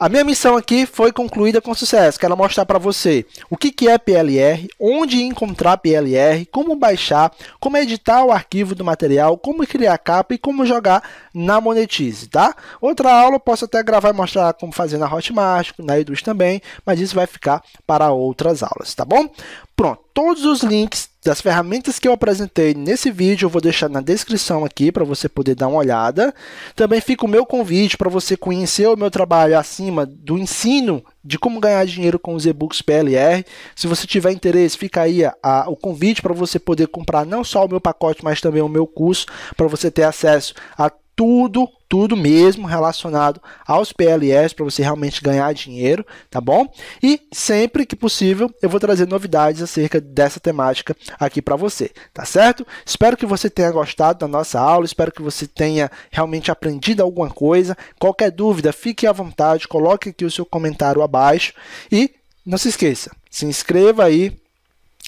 a minha missão aqui foi concluída com sucesso. Quero mostrar para você o que, é PLR, onde encontrar PLR, como baixar, como editar o arquivo do material, como criar capa e como jogar na Monetize, tá? Outra aula eu posso até gravar e mostrar como fazer na Hotmart, na Eduz também, mas isso vai ficar para outras aulas, tá bom? Pronto, todos os links das ferramentas que eu apresentei nesse vídeo, eu vou deixar na descrição aqui para você poder dar uma olhada. Também fica o meu convite para você conhecer o meu trabalho acima do ensino de como ganhar dinheiro com os e-books PLR. Se você tiver interesse, fica aí a, a, o convite para você poder comprar não só o meu pacote, mas também o meu curso, para você ter acesso a tudo, tudo mesmo relacionado aos PLS para você realmente ganhar dinheiro, tá bom? E sempre que possível, eu vou trazer novidades acerca dessa temática aqui para você, tá certo? Espero que você tenha gostado da nossa aula, espero que você tenha realmente aprendido alguma coisa. Qualquer dúvida, fique à vontade, coloque aqui o seu comentário abaixo e não se esqueça, se inscreva aí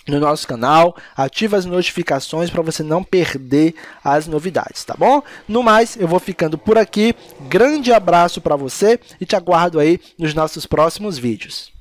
no nosso canal, ativa as notificações para você não perder as novidades, tá bom? No mais, eu vou ficando por aqui. Grande abraço para você e te aguardo aí nos nossos próximos vídeos.